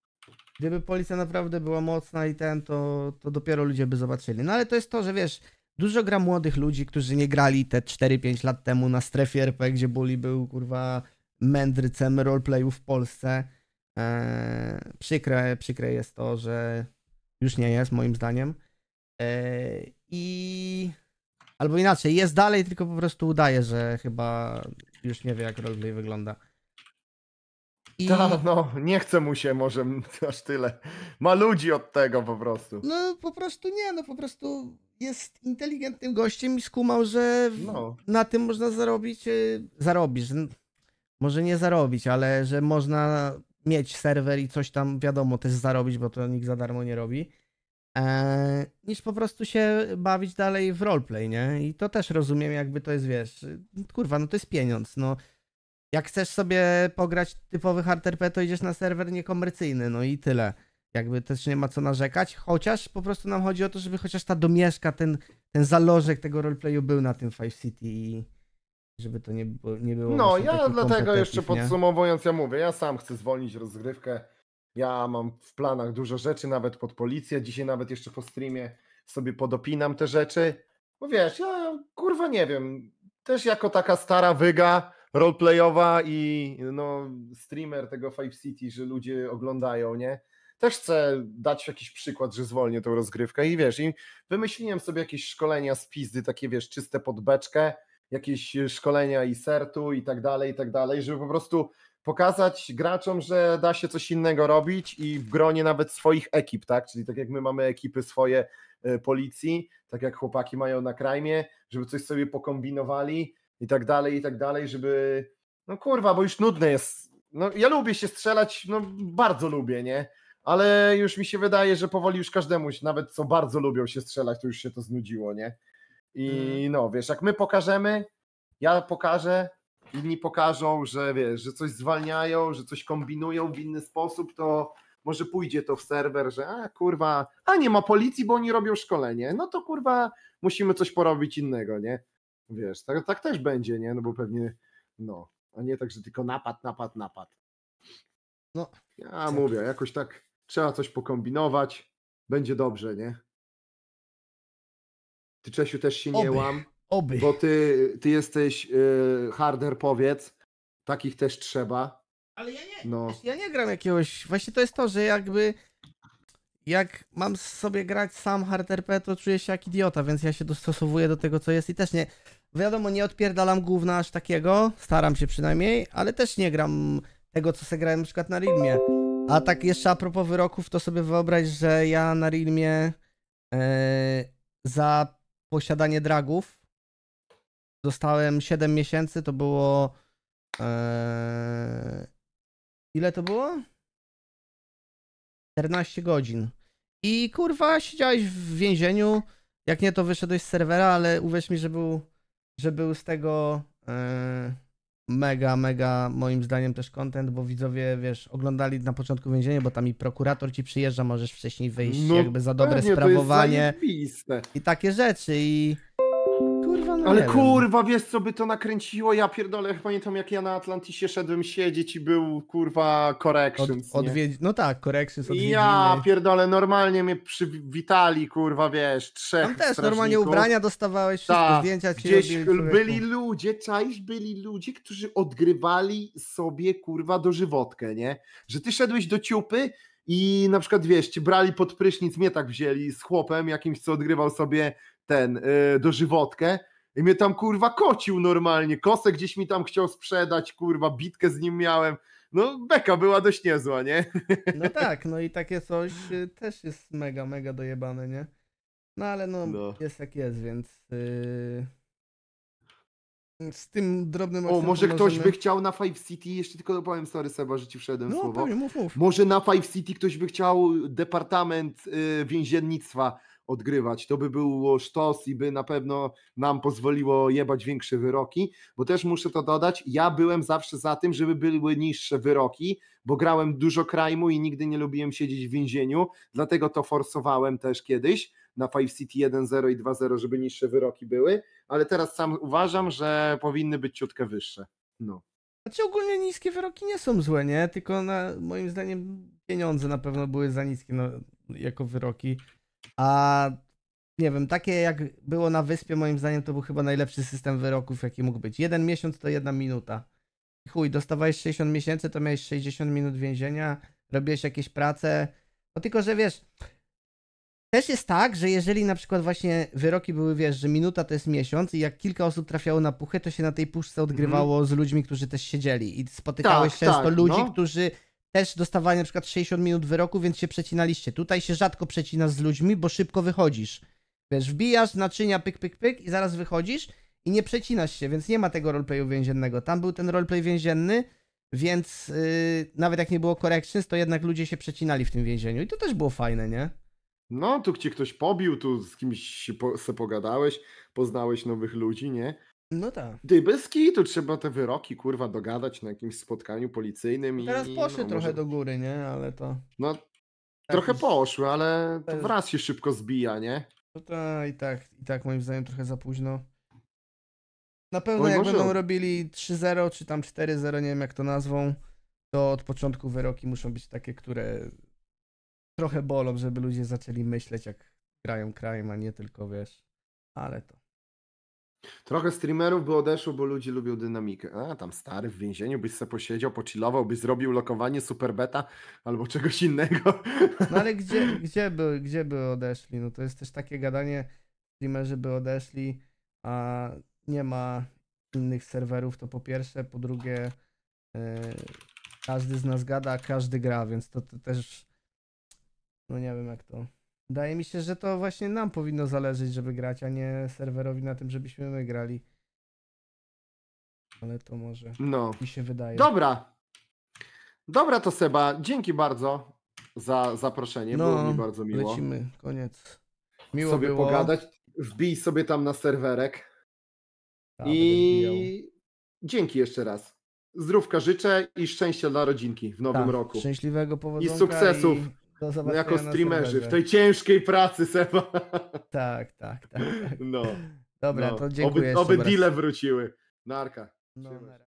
Gdyby policja naprawdę była mocna i ten, to, to dopiero ludzie by zobaczyli. No ale to jest to, że wiesz, dużo gra młodych ludzi, którzy nie grali te 4-5 lat temu na strefie RP, gdzie Bully był kurwa mędrycem roleplayu w Polsce. Eee, przykre, przykre jest to, że już nie jest moim zdaniem. Eee, I albo inaczej, jest dalej, tylko po prostu udaje, że chyba już nie wie jak roleplay wygląda. I... Ta, no, nie chce mu się może [LAUGHS] aż tyle. Ma ludzi od tego po prostu. No po prostu nie, no po prostu jest inteligentnym gościem i skumał, że no. na tym można zarobić, y, zarobić, może nie zarobić, ale że można mieć serwer i coś tam wiadomo też zarobić, bo to nikt za darmo nie robi, eee, niż po prostu się bawić dalej w roleplay, nie? I to też rozumiem, jakby to jest, wiesz, kurwa, no to jest pieniądz, no jak chcesz sobie pograć typowy hard RP, to idziesz na serwer niekomercyjny, no i tyle. Jakby też nie ma co narzekać, chociaż po prostu nam chodzi o to, żeby chociaż ta domieszka, ten, ten zalożek tego roleplayu był na tym Five City i żeby to nie Nie było no, ja dlatego jeszcze podsumowując, ja mówię, ja sam chcę zwolnić rozgrywkę. Ja mam w planach dużo rzeczy, nawet pod policję. Dzisiaj nawet jeszcze po streamie sobie podopinam te rzeczy. Bo wiesz, ja kurwa nie wiem. Też jako taka stara wyga, roleplayowa i no, streamer tego Five City, że ludzie oglądają, nie? Też chcę dać jakiś przykład, że zwolnię tą rozgrywkę i wiesz, i wymyśliłem sobie jakieś szkolenia z pizdy, takie wiesz, czyste pod beczkę, jakieś szkolenia i sertu i tak dalej, i tak dalej, żeby po prostu pokazać graczom, że da się coś innego robić i w gronie nawet swoich ekip, tak? Czyli tak jak my mamy ekipy swoje e, policji, tak jak chłopaki mają na krajmie, żeby coś sobie pokombinowali, i tak dalej, i tak dalej, żeby. No kurwa, bo już nudne jest. No, ja lubię się strzelać, no bardzo lubię, nie? Ale już mi się wydaje, że powoli już każdemu, nawet co bardzo lubią się strzelać, to już się to znudziło, nie? I mhm. no, wiesz, jak my pokażemy, ja pokażę, inni pokażą, że wiesz, że coś zwalniają, że coś kombinują w inny sposób, to może pójdzie to w serwer, że a kurwa, a nie ma policji, bo oni robią szkolenie. No to kurwa, musimy coś porobić innego, nie? Wiesz, tak, tak też będzie, nie? No bo pewnie, no, a nie tak, że tylko napad, napad, napad. No. Ja mówię, jakoś tak trzeba coś pokombinować, będzie dobrze, nie? Ty, Czesiu, też się nie Oby. łam. Oby. Bo ty, ty jesteś y, harder powiedz, takich też trzeba. Ale ja nie, no. ja nie gram jakiegoś, właśnie to jest to, że jakby jak mam sobie grać sam harder RP, to czuję się jak idiota, więc ja się dostosowuję do tego, co jest i też nie, Wiadomo, nie odpierdalam gówna aż takiego, staram się przynajmniej, ale też nie gram tego, co se grałem na przykład na Realmie. A tak jeszcze a propos wyroków, to sobie wyobraź, że ja na Realmie yy, za posiadanie dragów dostałem 7 miesięcy, to było... E, ile to było? 14 godzin. I kurwa, siedziałeś w więzieniu, jak nie to wyszedłeś z serwera, ale uwierz mi, że był że był z tego e, mega, mega moim zdaniem też content, bo widzowie, wiesz, oglądali na początku więzienie, bo tam i prokurator ci przyjeżdża, możesz wcześniej wyjść no, jakby za dobre pewnie, sprawowanie i takie rzeczy i no Ale kurwa, wiesz co by to nakręciło? Ja pierdolę, jak pamiętam jak ja na Atlantisie szedłem siedzieć i był kurwa Corrections. Od, odwiedzi- no tak, Corrections odwiedziny. Ja pierdolę, normalnie mnie przywitali kurwa, wiesz, trzech Tam też normalnie ubrania dostawałeś, Ta, zdjęcia ci gdzieś byli ludzie, czaisz, byli ludzie, którzy odgrywali sobie kurwa dożywotkę, nie? Że ty szedłeś do ciupy i na przykład wiesz, ci brali pod prysznic, mnie tak wzięli z chłopem jakimś, co odgrywał sobie ten, y, dożywotkę i mnie tam kurwa kocił normalnie, Kosek gdzieś mi tam chciał sprzedać, kurwa, bitkę z nim miałem. No, beka była dość niezła, nie? [LAUGHS] No tak, no i takie coś y, też jest mega, mega dojebane, nie? No ale no, no. jest jak jest, więc. Yy... Z tym drobnym O, może ktoś możemy... by chciał na Five City, jeszcze tylko dopowiem, sorry Seba, że ci wszedłem no, słowo. Pewnie, mów, mów. Może na Five City ktoś by chciał departament y, więziennictwa odgrywać. To by było sztos i by na pewno nam pozwoliło jebać większe wyroki, bo też muszę to dodać, ja byłem zawsze za tym, żeby były niższe wyroki, bo grałem dużo krajmu i nigdy nie lubiłem siedzieć w więzieniu, dlatego to forsowałem też kiedyś na Five City 1.0 i 2.0, żeby niższe wyroki były, ale teraz sam uważam, że powinny być ciutkę wyższe. No. Znaczy ogólnie niskie wyroki nie są złe, nie? Tylko na, moim zdaniem pieniądze na pewno były za niskie no, jako wyroki. A nie wiem, takie jak było na wyspie, moim zdaniem to był chyba najlepszy system wyroków, jaki mógł być. Jeden miesiąc to jedna minuta. Chuj, dostawałeś 60 miesięcy, to miałeś 60 minut więzienia, robiłeś jakieś prace. No tylko, że wiesz, też jest tak, że jeżeli na przykład właśnie wyroki były, wiesz, że minuta to jest miesiąc i jak kilka osób trafiało na puchę, to się na tej puszce mhm. odgrywało mm. z ludźmi, którzy też siedzieli i spotykałeś tak, często tak, ludzi, no. którzy też dostawali na przykład 60 minut wyroku, więc się przecinaliście. Tutaj się rzadko przecinasz z ludźmi, bo szybko wychodzisz. Wiesz, wbijasz naczynia pyk, pyk, pyk i zaraz wychodzisz i nie przecinasz się, więc nie ma tego roleplayu więziennego. Tam był ten roleplay więzienny, więc yy, nawet jak nie było corrections, to jednak ludzie się przecinali w tym więzieniu i to też było fajne, nie? No, tu cię ktoś pobił, tu z kimś się po, se pogadałeś, poznałeś nowych ludzi, nie? No tak. Ty, bez kitu trzeba te wyroki, kurwa, dogadać na jakimś spotkaniu policyjnym i... Teraz no, poszły no, trochę może... do góry, nie? Ale to... No, tak trochę jest... poszły, ale to wraz się szybko zbija, nie? No to tak, i tak, i tak moim zdaniem trochę za późno. Na pewno Oj, jak może... będą robili 3-0 czy tam 4-0, nie wiem jak to nazwą, to od początku wyroki muszą być takie, które trochę bolą, żeby ludzie zaczęli myśleć jak grają krajem, a nie tylko, wiesz, ale to... Trochę streamerów by odeszło, bo ludzie lubią dynamikę. A tam stary w więzieniu byś se posiedział, pocilował, byś zrobił lokowanie super beta, albo czegoś innego. No ale gdzie, gdzie, by, gdzie by odeszli? No to jest też takie gadanie, streamerzy by odeszli, a nie ma innych serwerów, to po pierwsze, po drugie yy, każdy z nas gada, każdy gra, więc to, to też no nie wiem jak to Wydaje mi się, że to właśnie nam powinno zależeć, żeby grać, a nie serwerowi na tym, żebyśmy my grali. Ale to może no. mi się wydaje. Dobra. Dobra to Seba, dzięki bardzo za zaproszenie. No, było mi bardzo miło. Lecimy, koniec. Miło sobie było. pogadać. Wbij sobie tam na serwerek. Ta, I dzięki jeszcze raz. Zdrówka życzę i szczęścia dla rodzinki w nowym Ta, roku. Szczęśliwego powodzenia. I sukcesów. I no jako streamerzy, w tej ciężkiej pracy, Seba. Tak, tak, tak. tak. No. Dobra, no. to dziękuję. Oby, oby deale wróciły. Narka. No,